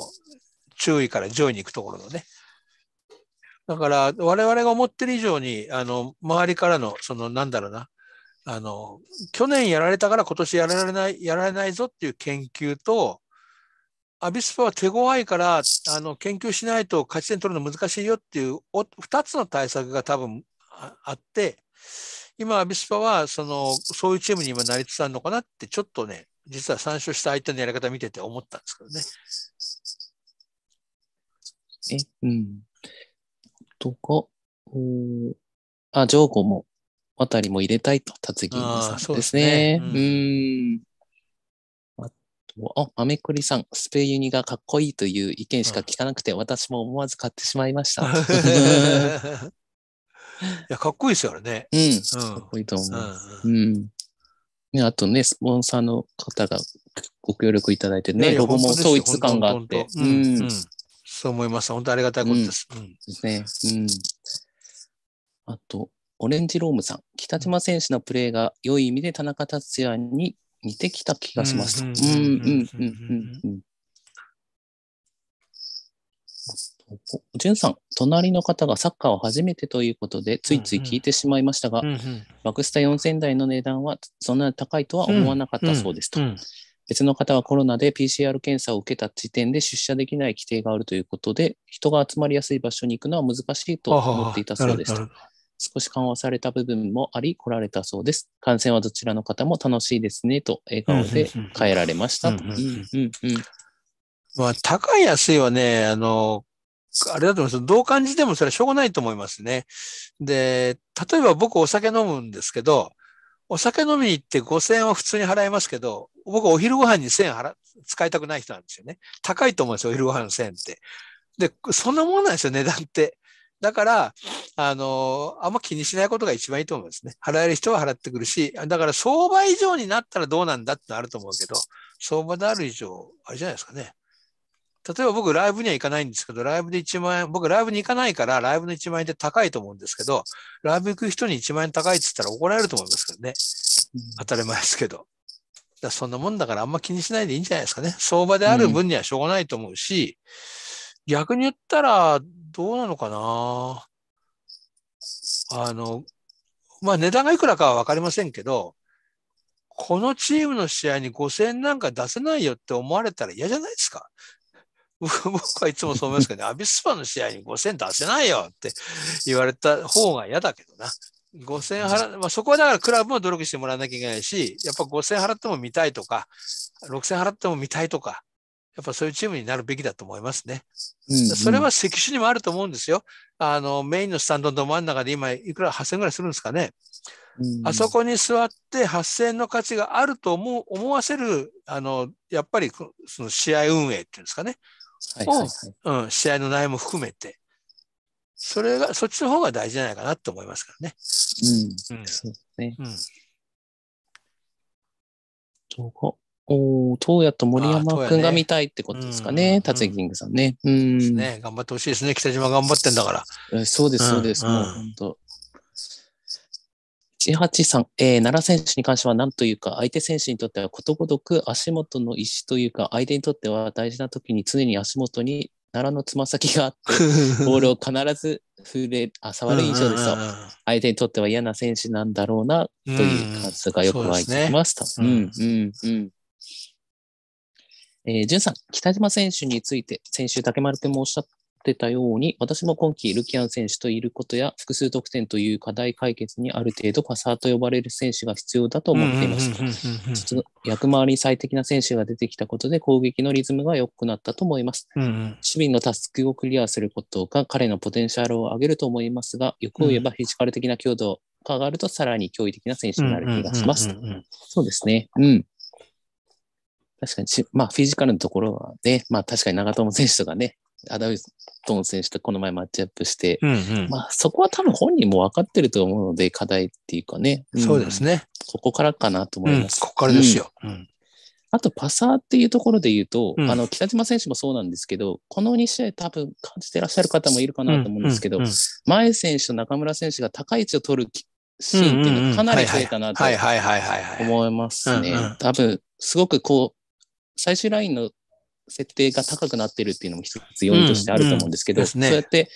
注意から上位に行くところのね。だから、我々が思ってる以上に、あの、周りからの、その、なんだろうな、あの、去年やられたから今年やられない、やられないぞっていう研究と、アビスパは手強いからあの研究しないと勝ち点取るの難しいよっていうお2つの対策が多分あって今アビスパはそのそういうチームに今なりつつあるのかなってちょっとね実は参照した相手のやり方見てて思ったんですけどね。え、うん。とか、ん。あ、ジョーコも、渡りも入れたいと、達木さんですね。うすねうん、うんあ、まめくりさん、スペユニがかっこいいという意見しか聞かなくて、うん、私も思わず買ってしまいました。*laughs* いや、かっこいいですよね。うん、かっこいいと思う。うん。ね、あとね、スポンサーの方がご協力いただいてね、ロゴも統一感があって。うん。そう思いました。本当ありがたいことです。うん。ね。うん。あと、オレンジロームさん、北島選手のプレーが良い意味で田中達也に似てきた気がしました。じゅんさん、隣の方がサッカーを初めてということで、ついつい聞いてしまいましたが、バクスタ4000台の値段はそんなに高いとは思わなかったそうですと。別の方はコロナで PCR 検査を受けた時点で出社できない規定があるということで、人が集まりやすい場所に行くのは難しいと思っていたそうですと。少し緩和された部分もあり、来られたそうです。感染はどちらの方も楽しいですね、と笑顔で帰られました。まあ、高い安いはね、あの、あれだと思います。どう感じてもそれはしょうがないと思いますね。で、例えば僕お酒飲むんですけど、お酒飲みに行って5000円は普通に払いますけど、僕お昼ご飯に1000円払、使いたくない人なんですよね。高いと思うんですよ、お昼ご飯の1000円って。で、そんなもんなんですよ、値段って。だから、あの、あんま気にしないことが一番いいと思うんですね。払える人は払ってくるし、だから相場以上になったらどうなんだってあると思うけど、相場である以上、あれじゃないですかね。例えば僕ライブには行かないんですけど、ライブで1万円、僕ライブに行かないから、ライブの1万円って高いと思うんですけど、ライブ行く人に1万円高いって言ったら怒られると思いますけどね。当たり前ですけど。だそんなもんだからあんま気にしないでいいんじゃないですかね。相場である分にはしょうがないと思うし、うん逆に言ったら、どうなのかなあの、まあ値段がいくらかはわかりませんけど、このチームの試合に5000円なんか出せないよって思われたら嫌じゃないですか。*laughs* 僕はいつもそう思いますけどね、アビスパの試合に5000円出せないよって言われた方が嫌だけどな。5000払、まあ、そこはだからクラブも努力してもらわなきゃいけないし、やっぱ5000払っても見たいとか、6000払っても見たいとか、やっぱそういうチームになるべきだと思いますね。うんうん、それは関種にもあると思うんですよ。あの、メインのスタンドのど真ん中で今、いくら8000ぐらいするんですかね。うん、あそこに座って8000の価値があると思う思わせる、あの、やっぱりその試合運営っていうんですかね。はいはいはい、うん、試合の内容も含めて。それが、そっちの方が大事じゃないかなと思いますからね。うん。うん、そうですね。うん。どこおお、東也と森山君が見たいってことですかね。達、也キングさんね。うん。ね。頑張ってほしいですね。北島頑張ってんだから。そうです、そうです。うん、もう本当。183、えー、奈良選手に関しては何というか、相手選手にとってはことごとく足元の石というか、相手にとっては大事な時に常に足元に奈良のつま先があって、*laughs* ボールを必ず触れ、あ、触る印象ですよ。相手にとっては嫌な選手なんだろうな、という感想がよく湧いてきますた。うん、うん、うん。えー、んさん、北島選手について、先週竹丸君もおっしゃってたように、私も今季ルキアン選手といることや、複数得点という課題解決にある程度パサーと呼ばれる選手が必要だと思っていました。役回り最適な選手が出てきたことで攻撃のリズムが良くなったと思います。うんうん、守備のタスクをクリアすることが彼のポテンシャルを上げると思いますが、欲を言えばフィジカル的な強度が上がるとさらに驚異的な選手になる気がします。そうですね。うん。確かにまあ、フィジカルのところはね、まあ、確かに長友選手とかね、アダウトン選手とこの前マッチアップして、うんうん、まあ、そこは多分本人も分かってると思うので、課題っていうかね。うん、そうですね。ここからかなと思います。うん、ここからですよ。うんあと、パサーっていうところで言うと、うん、あの、北島選手もそうなんですけど、この2試合多分感じてらっしゃる方もいるかなと思うんですけど、前選手と中村選手が高い位置を取るシーンっていうのはかなり増えたなと思いますね。多分、すごくこう、最終ラインの設定が高くなってるっていうのも一つ要因としてあると思うんですけど、うんうんね、そうやって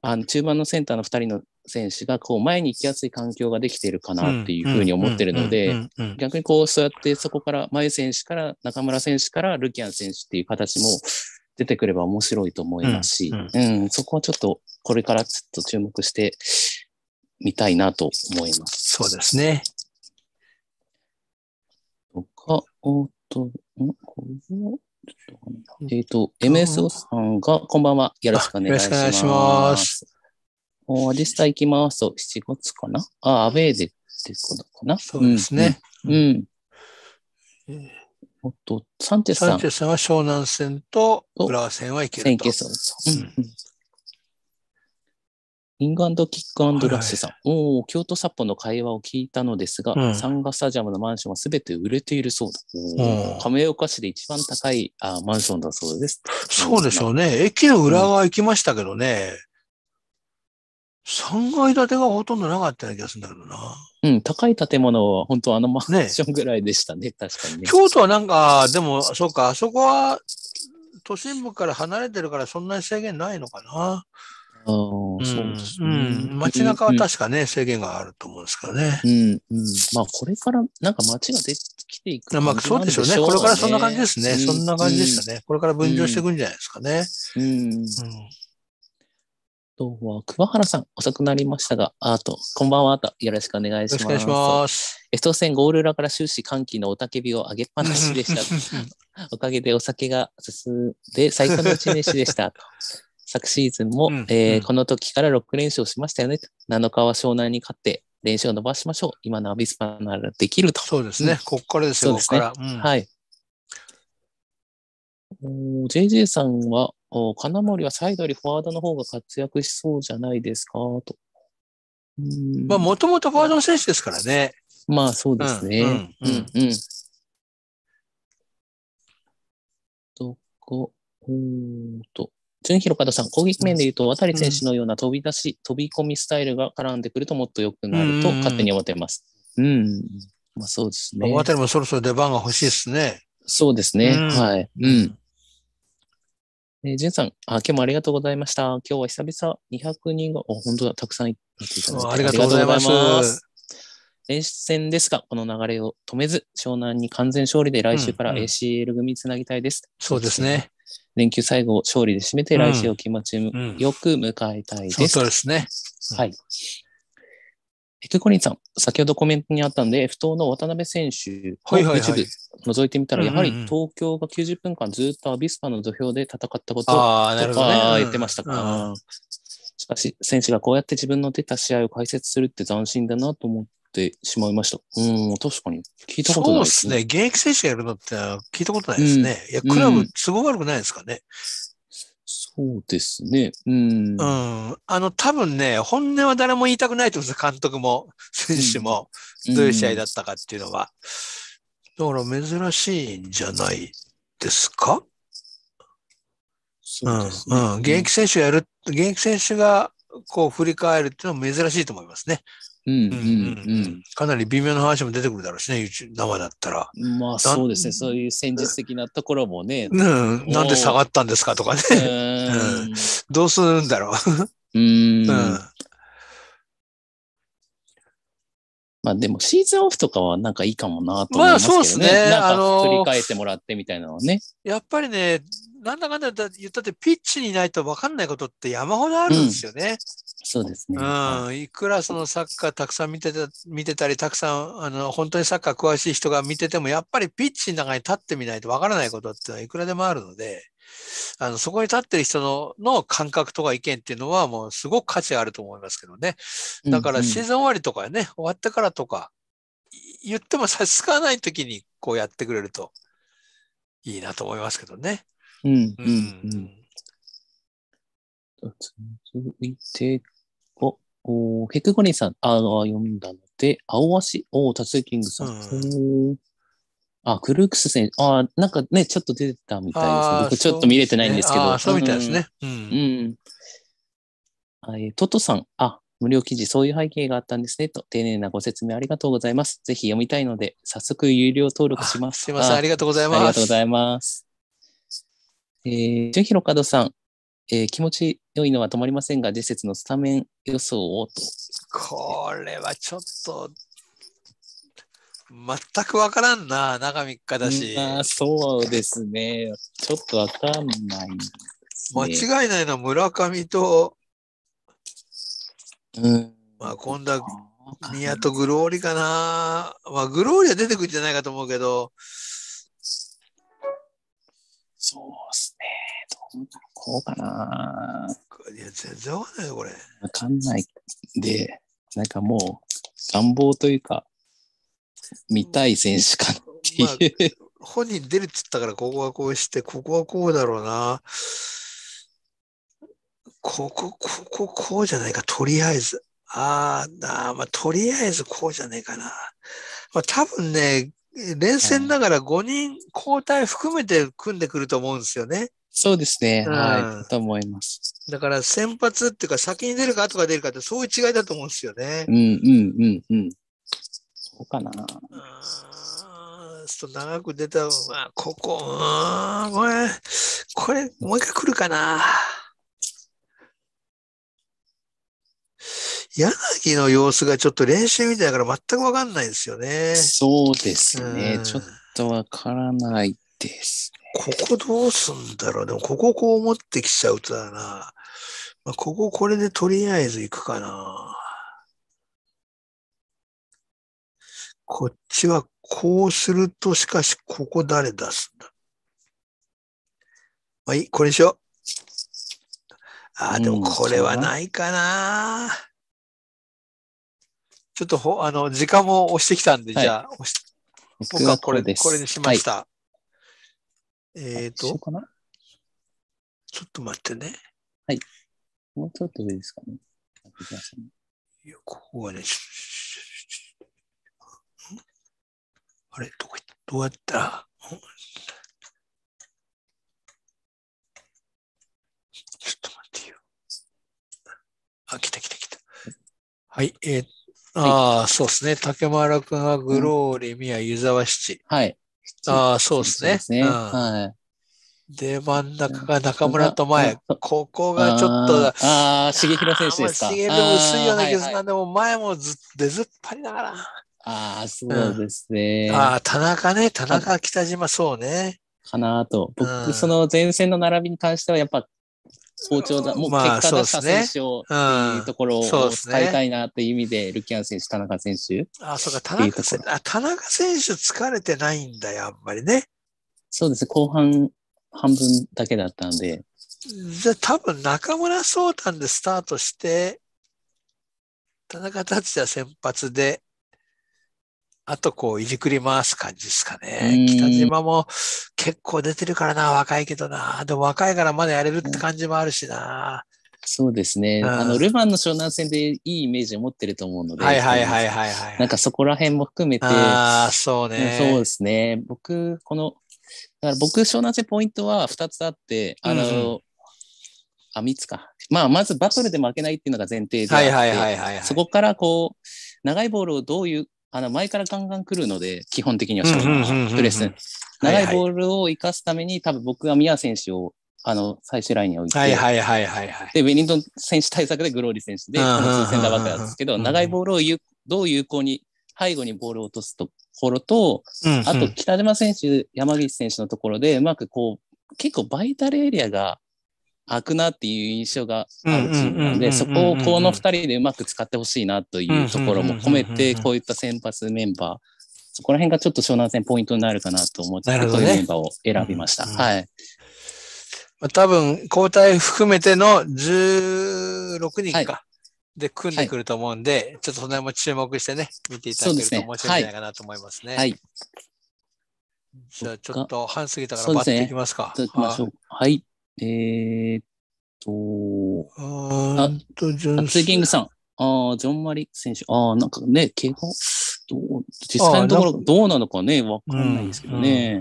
あの中盤のセンターの2人の選手がこう前に行きやすい環境ができているかなっていうふうに思ってるので、逆にこうそうやってそこから前選手から中村選手からルキアン選手っていう形も出てくれば面白いと思いますし、うん、うんうん、そこはちょっとこれからちょっと注目してみたいなと思います。そうですね。とか、と、んこれちょっとえっ、ー、と、MSO さんが、こんばんは。よろしくお願いします。よろしくお願いします。もう、スタ行きますと、7月かなあ、アウェーでってことかなそうですね。うん。うんうん、おっと、サンテスさん。サンテスさんは湘南線と浦和線はいけると。行けそうです。ん、うんイングキックラッシュさん、はいはい、おお、京都札幌の会話を聞いたのですが、うん、サンガスタジアムのマンションはすべて売れているそうだ。亀岡市で一番高いあマンションだそうです。そうでしょうね。駅の裏側行きましたけどね。うん、3階建てがほとんどなかったような気がするんだけどな。うん、高い建物は本当あのマンションぐらいでしたね、ね確かにね。京都はなんか、でも、そうか、あそこは都心部から離れてるからそんなに制限ないのかな。ああ、そうですね、うん街中は確かね、制限があると思うんですからね。うん、うん。まあ、これから、なんか街が出てきていく、まあ、そうでしょうね。これからそんな感じですね。そんな感じでしたね。これから分譲していくんじゃないですかね。うん。うんは、桑原さん、遅くなりましたが、あと、こんばんはと、よろしくお願いします。よろしくお願いします。エト戦ゴール裏から終始歓喜のおたけびを上げっぱなしでした。*laughs* おかげでお酒が進んで、最高の一年でした。*laughs* 昨シーズンも、うん、えーうん、この時から6連勝しましたよね。7日は湘南に勝って、練習を伸ばしましょう。今のアビスパならできると。そうですね。ここからですよ、すね。ここうん、はい。JJ さんは、金森はサイドよりフォワードの方が活躍しそうじゃないですか、と。まあ、もともとフォワードの選手ですからね。まあ、そうですね。うん、うん、うん、うん。どこ、おーと。純弘門さん、攻撃面で言うと、渡選手のような飛び出し、飛び込みスタイルが絡んでくるともっと良くなると勝手に思ってます。うん。まあそうですね。渡もそろそろ出番が欲しいですね。そうですね。はい。うん。えー、じさんあ、今日もありがとうございました。今日は久々200人が、お、本当だ、たくさんいありがとうございます。習戦ですが、この流れを止めず、湘南に完全勝利で来週から ACL 組につなぎたいです。うん、そうですね。連休最後勝利で締めて、来週を気持ちよく迎えたいです。そうですね。はい。えっと、コリンさん、先ほどコメントにあったんで、F 当の渡辺選手を一部 u 覗いてみたら、やはり東京が90分間ずっとアビスパの土俵で戦ったことを、あ、言ってましたかしかし、選手がこうやって自分の出た試合を解説するって斬新だなと思っってしまいました。うん、確かに。聞いたことないそうですね。現役選手がやるのって聞いたことないですね。うん、いや、クラブ、都合悪くないですかね。そうですね。うん。うん。あの、多分ね、本音は誰も言いたくないと思うんです監督も、選手も、どういう試合だったかっていうのは。だから珍しいんじゃないですかそうですね、うん。現役選手やる、現役選手がこう振り返るっていうのは珍しいと思いますね。かなり微妙な話も出てくるだろうしね、生だったら。まあそうですね、そういう戦術的なところもね。うん、なんで下がったんですかとかね。どうするんだろう。うん。まあでもシーズンオフとかはなんかいいかもなと思いますけどね。あそうですね。なんか振り返ってもらってみたいなのね。やっぱりね、なんだかんだ言ったってピッチにいないと分かんないことって山ほどあるんですよね。そうですね。うん、いくらそのサッカーたくさん見てた見てたり、たくさんあの本当にサッカー詳しい人が見てても、やっぱりピッチの中に立ってみないとわからないことっていうのはいくらでもあるので、あのそこに立ってる人のの感覚とか意見っていうのは、もうすごく価値あると思いますけどね。だからシーズン終わりとかね、終わってからとか、言っても差し支えない時にこうやってくれるといいなと思いますけどね。うんうんうん。うんいお結局ねさん、あの、読んだので、青足、おお、達成キングさん。うん、あ、クルークス選手、あなんかね、ちょっと出てたみたいです、ね。僕ちょっと見れてないんですけど。そうみたいですね。うん。うん、トトさん、あ、無料記事、そういう背景があったんですね、と、丁寧なご説明ありがとうございます。ぜひ読みたいので、早速有料登録します。すいません、ありがとうございます。ありがとうございます。えー、ロカドさん、えー、気持ち良いのは止まりませんが、次節のスタメン予想をと。これはちょっと、全く分からんな、中3日だし。あそうですね。ちょっと分かんない、ね、間違いないのは村上と、うん、まあ、今度は宮とグローリかな。まあ、グローリは出てくるんじゃないかと思うけど。そうっすこうかな。いや、全然わかんないよ、これ。わかんないで、なんかもう、願望というか、見たい選手かっていう、まあ、本人出るっつったから、ここはこうして、ここはこうだろうな。ここ、ここ、こうじゃないか、とりあえず。ああ、まあ、とりあえずこうじゃねえかな。まあ、多分ね、連戦ながら5人交代含めて組んでくると思うんですよね。そうですね。はい。と思います。だから先発っていうか先に出るか後が出るかってそういう違いだと思うんですよね。うんうんうんうん。そうかな。ちょっと長く出た、まあ、ここ、これ、これ、もう一回来るかな。柳の様子がちょっと練習みたいだから全く分かんないですよね。そうですね。ちょっと分からないです。ここどうすんだろう。でも、こここう持ってきちゃうとだな。まあ、こここれでとりあえず行くかな。こっちはこうすると、しかし、ここ誰出すんだ。まあいい、これにしよう。ああ、でもこれはないかな。ちょっとほ、あの、時間も押してきたんで、はいじゃあ、押し僕はこれ、僕はこれですこれにしました。えっ、ー、と、ちょっと待ってね。はい。もうちょっと上ですかね。いや、ここはね、あれ、どこ行ったどうやったちょっと待ってよ。あ、来た来た来た。はい、えー、ああ、はい、そうですね。竹丸君はグローー、ミア湯沢七。はい。ああ、そうですね。ですね。はい。で、真ん中が中村と前。ここがちょっと、ああ、重弘選手ですか。重弘薄いような気がするな。でも前もず出ずっぱりだから。ああ、そうですね。ああ、田中ね、田中、北島、そうね。かなと。僕、その前線の並びに関しては、やっぱ好調だ、もう結果出した選手を、っていうところを伝えたいなという意味で、ルキアン選手、田中選手。あ、そうか、田中選手。あ、田中選手疲れてないんだよ、あんまりね。そうですね、後半、半分だけだったんで。じゃ多分中村壮丹でスタートして、田中達也先発で、あとこう、いじくり回す感じですかね。北島も結構出てるからな、若いけどな。でも若いからまだやれるって感じもあるしな。そうですね。あの、ルヴァンの湘南戦でいいイメージを持ってると思うので。はいはいはいはい、はい、なんかそこら辺も含めて。ああ、そうね。そうですね。僕、この、だから僕、湘南戦ポイントは2つあって、あの、うん、あ、3つか。まあ、まずバトルで負けないっていうのが前提で、はははいいいそこからこう、長いボールをどういうあの前からガンガン来るので、基本的にはプレス。長いボールを生かすために、多分僕が宮選手をあの最終ラインに置いて、はいはいはいはい、で、ウェリントン選手対策でグローリー選手で、センターバックなんですけど、長いボールをゆどう有効に、背後にボールを落とすところと、あと北島選手、山岸選手のところで、うまくこう、結構バイタルエリアが開くなっていう印象があるチームなので、そこをこの2人でうまく使ってほしいなというところも込めて、こういった先発メンバー、そこら辺がちょっと湘南戦ポイントになるかなと思って、ね、こういうメンバーを選びました。うんうん、はい。多分、交代含めての16人か。はいで組んでくると思うんで、はい、ちょっとその辺も注目してね、見ていただけると面白いんじゃないかなと思いますね。すねはい。じゃあちょっと半過ぎたからバッていきますか。ね、きましょう。はい。えー、っと、ああ、ツイキングさん。ああ、ジョン・マリ選手。ああ、なんかね、怪我、どう、実際のところどうなのかね、わかんないですけどね。うん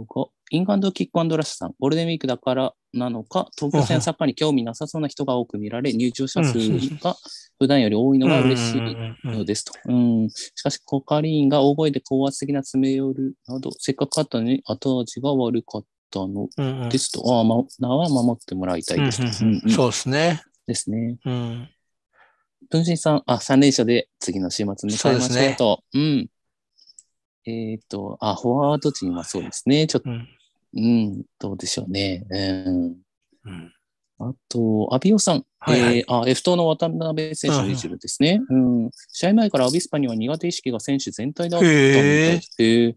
うん、とか、インガンドキックアンド・ラッシュさん、ゴールデンウィークだからなのか、東京戦サッカーに興味なさそうな人が多く見られ、入場者数が普段より多いのが嬉しいのですと。うん、しかし、コカリーンが大声で高圧的な詰め寄るなど、せっかくあったのに後味が悪かっタのテスト、うんうん、ああ、ま、名は守ってもらいたいです、そうですね。ですね。うん。分身さん、あ、三連勝で次の週末に変えましたと。うね、うん。えっ、ー、と、あ、フォワード陣はそうですね。ちょっと、うん、うん、どうでしょうね。うん。うんあと、アビオさん。はいはい、えー、あ F 党の渡辺選手の一部ですね、うん、うん。試合前からアビスパには苦手意識が選手全体だったみたいで、えー、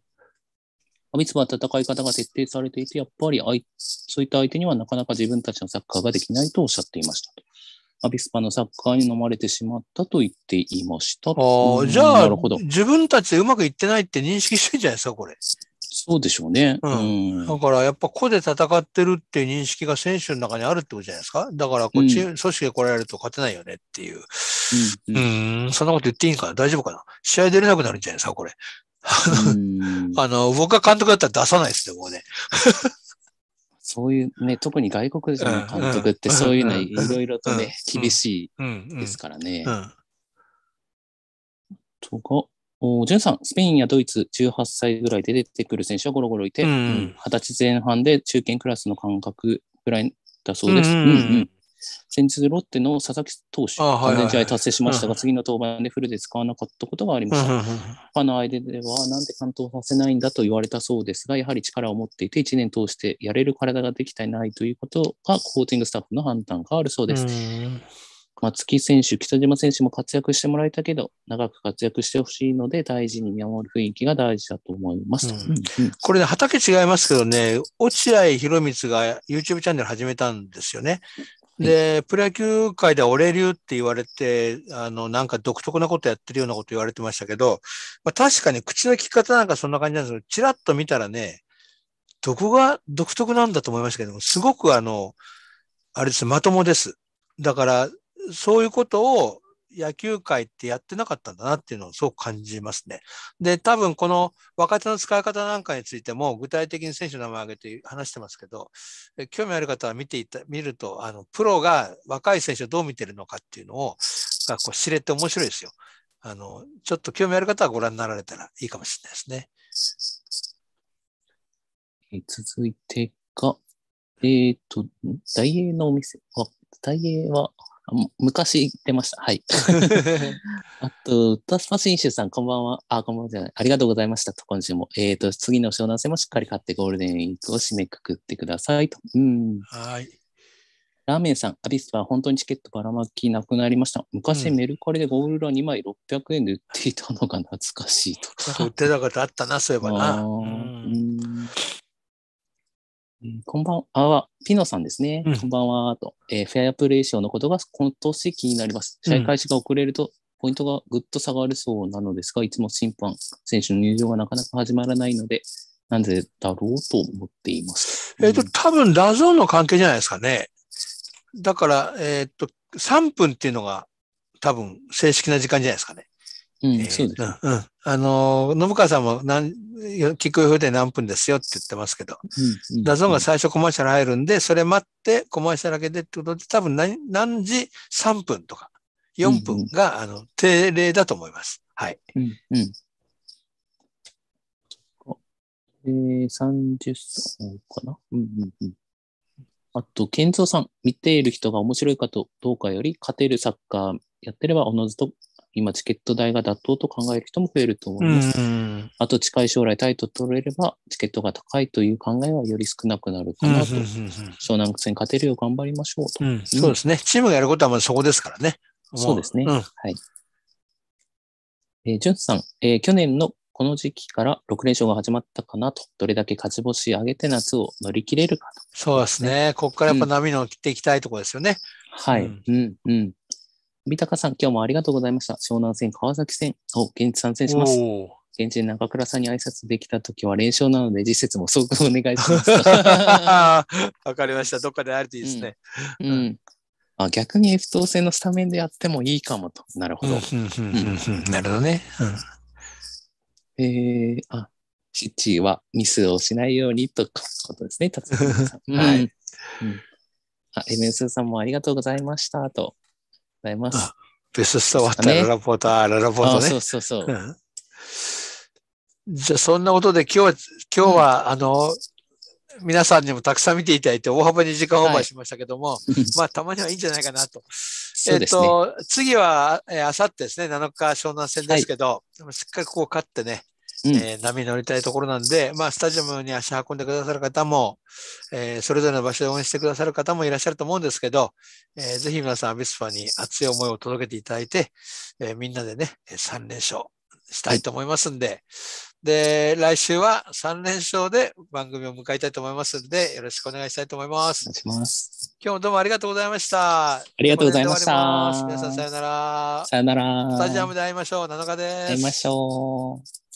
つも戦い方が徹底されていて、やっぱりそういった相手にはなかなか自分たちのサッカーができないとおっしゃっていましたアビスパのサッカーに飲まれてしまったと言っていました。ああ、じゃあ、自分たちでうまくいってないって認識してんじゃないですか、これ。そうでしょうね。うん。うん、だから、やっぱ個で戦ってるっていう認識が選手の中にあるってことじゃないですか。だから、こっち、うん、組織で来られると勝てないよねっていう。うん、うん、そんなこと言っていいんかな大丈夫かな試合出れなくなるんじゃないですか、これ。*laughs* あの、僕が監督だったら出さないですね、もうね。そういうね、特に外国人の監督ってそういうのいろいろとね、厳しいですからね。とか、おジュンさん、スペインやドイツ、18歳ぐらいで出てくる選手はゴロゴロいて、うんうん、20歳前半で中堅クラスの感覚ぐらいだそうです。うんうん、うんうん先日ロッテの佐々木投手、完全試合達成しましたが、次の登板でフルで使わなかったことがありました。ファンの間では、なんで完投させないんだと言われたそうですが、やはり力を持っていて、1年通してやれる体ができていないということが、コーィングスタッフの判断があるそうです。松木選手、北島選手も活躍してもらいたけど、長く活躍してほしいので、大事に見守る雰囲気が大事だと思います。うん、これね、畑違いますけどね、落合博満が YouTube チャンネル始めたんですよね。で、プロ野球界では俺流って言われて、あの、なんか独特なことやってるようなこと言われてましたけど、まあ、確かに口の利き方なんかそんな感じなんですけど、チラッと見たらね、どこが独特なんだと思いましたけども、すごくあの、あれです、まともです。だから、そういうことを野球界ってやってなかったんだなっていうのをすごく感じますね。で、多分この若手の使い方なんかについても具体的に選手の名前を挙げて話してますけど、興味ある方は見ていた、見ると、あの、プロが若い選手をどう見てるのかっていうのを、がこう知れて面白いですよ。あの、ちょっと興味ある方はご覧になられたらいいかもしれないですね。続いてが、えっ、ー、と、大英のお店、あ、大英は昔言ってました。はい。*laughs* あと、タスパさん、こんばんは。あ、こんばんはじゃない。ありがとうございました。と、今週も。えっ、ー、と、次の湘南戦もしっかり勝ってゴールデンウィークを締めくくってくださいと。うん。はい。ラーメンさん、アビスは本当にチケットばらまきなくなりました。昔、メルカリでゴールラ2枚600円で売っていたのが懐かしいと。うん、売ってたことあったな、そういえばな。うんうん、こんばんは。ピノさんですね。うん、こんばんは。と、えー、フェアプレー賞のことが今年気になります。試合開始が遅れると、ポイントがぐっと下がるそうなのですが、うん、いつも審判、選手の入場がなかなか始まらないので、なんでだろうと思っています。えっ、と、多分、ラジオの関係じゃないですかね。だから、えっ、と、3分っていうのが、多分、正式な時間じゃないですかね。うん、そうです、ね。うん。あの、信川さんも何、聞く風で何分ですよって言ってますけど、うんうん、ダゾーンが最初コマーシャル入るんで、それ待ってコマーシャルだけでってことで、多分何何時3分とか4分が、うんうん、あの定例だと思います。はい。うん、うんえー、30分かな。うんうんうん。あと、健三さん、見ている人が面白いかとどうかより、勝てるサッカーやってればおのずと今チケット代が妥当と考える人も増えると思います。あと近い将来タイトル取れればチケットが高いという考えはより少なくなるかなと。湘南戦勝てるよう頑張りましょうと、そうですね。チームがやることはまずそこですからね。そうですね。はい。えー、ジュンさん、え去年のこの時期から6連勝が始まったかなと、どれだけ勝ち星上げて夏を乗り切れるかと、ね、そうですね。ここからやっぱ波の切っていきたいところですよね。はい。うん、うん三鷹さん、今日もありがとうございました。湘南戦、川崎戦を現地参戦します。現地中倉さんに挨拶できたときは連勝なので、実説も即お願いします。*laughs* わかりました。どっかであるといいですね。うん、うん、あ逆に F 当戦のスタメンでやってもいいかもと。なるほど。なるほどね。うん、えー、あ、シッチはミスをしないようにということですね、達さ *laughs* ん。はい。うん、MS さんもありがとうございましたと。ございます。ベストスったらラポーね、ラポーね。そうそうそう。じゃあ、そんなことで今日、今日は、うん、あの、皆さんにもたくさん見ていただいて大幅に時間オーバーしましたけども、はい、まあたまにはいいんじゃないかなと。ね、えっ、と、次は、えー、あさってですね、7日湘南戦ですけど、はい、しっかりここ勝ってね、うえ波に乗りたいところなんで、まあ、スタジアムに足運んでくださる方も、えー、それぞれの場所で応援してくださる方もいらっしゃると思うんですけど、えー、ぜひ皆さん、アビスパに熱い思いを届けていただいて、えー、みんなでね、3連勝したいと思いますんで、はい、で、来週は3連勝で番組を迎えたいと思いますんで、よろしくお願いしたいと思います。お願いします。今日もどうもありがとうございました。ありがとうございました。皆さんさよなら。さよなら。スタジアムで会いましょう。7日です。会いましょう。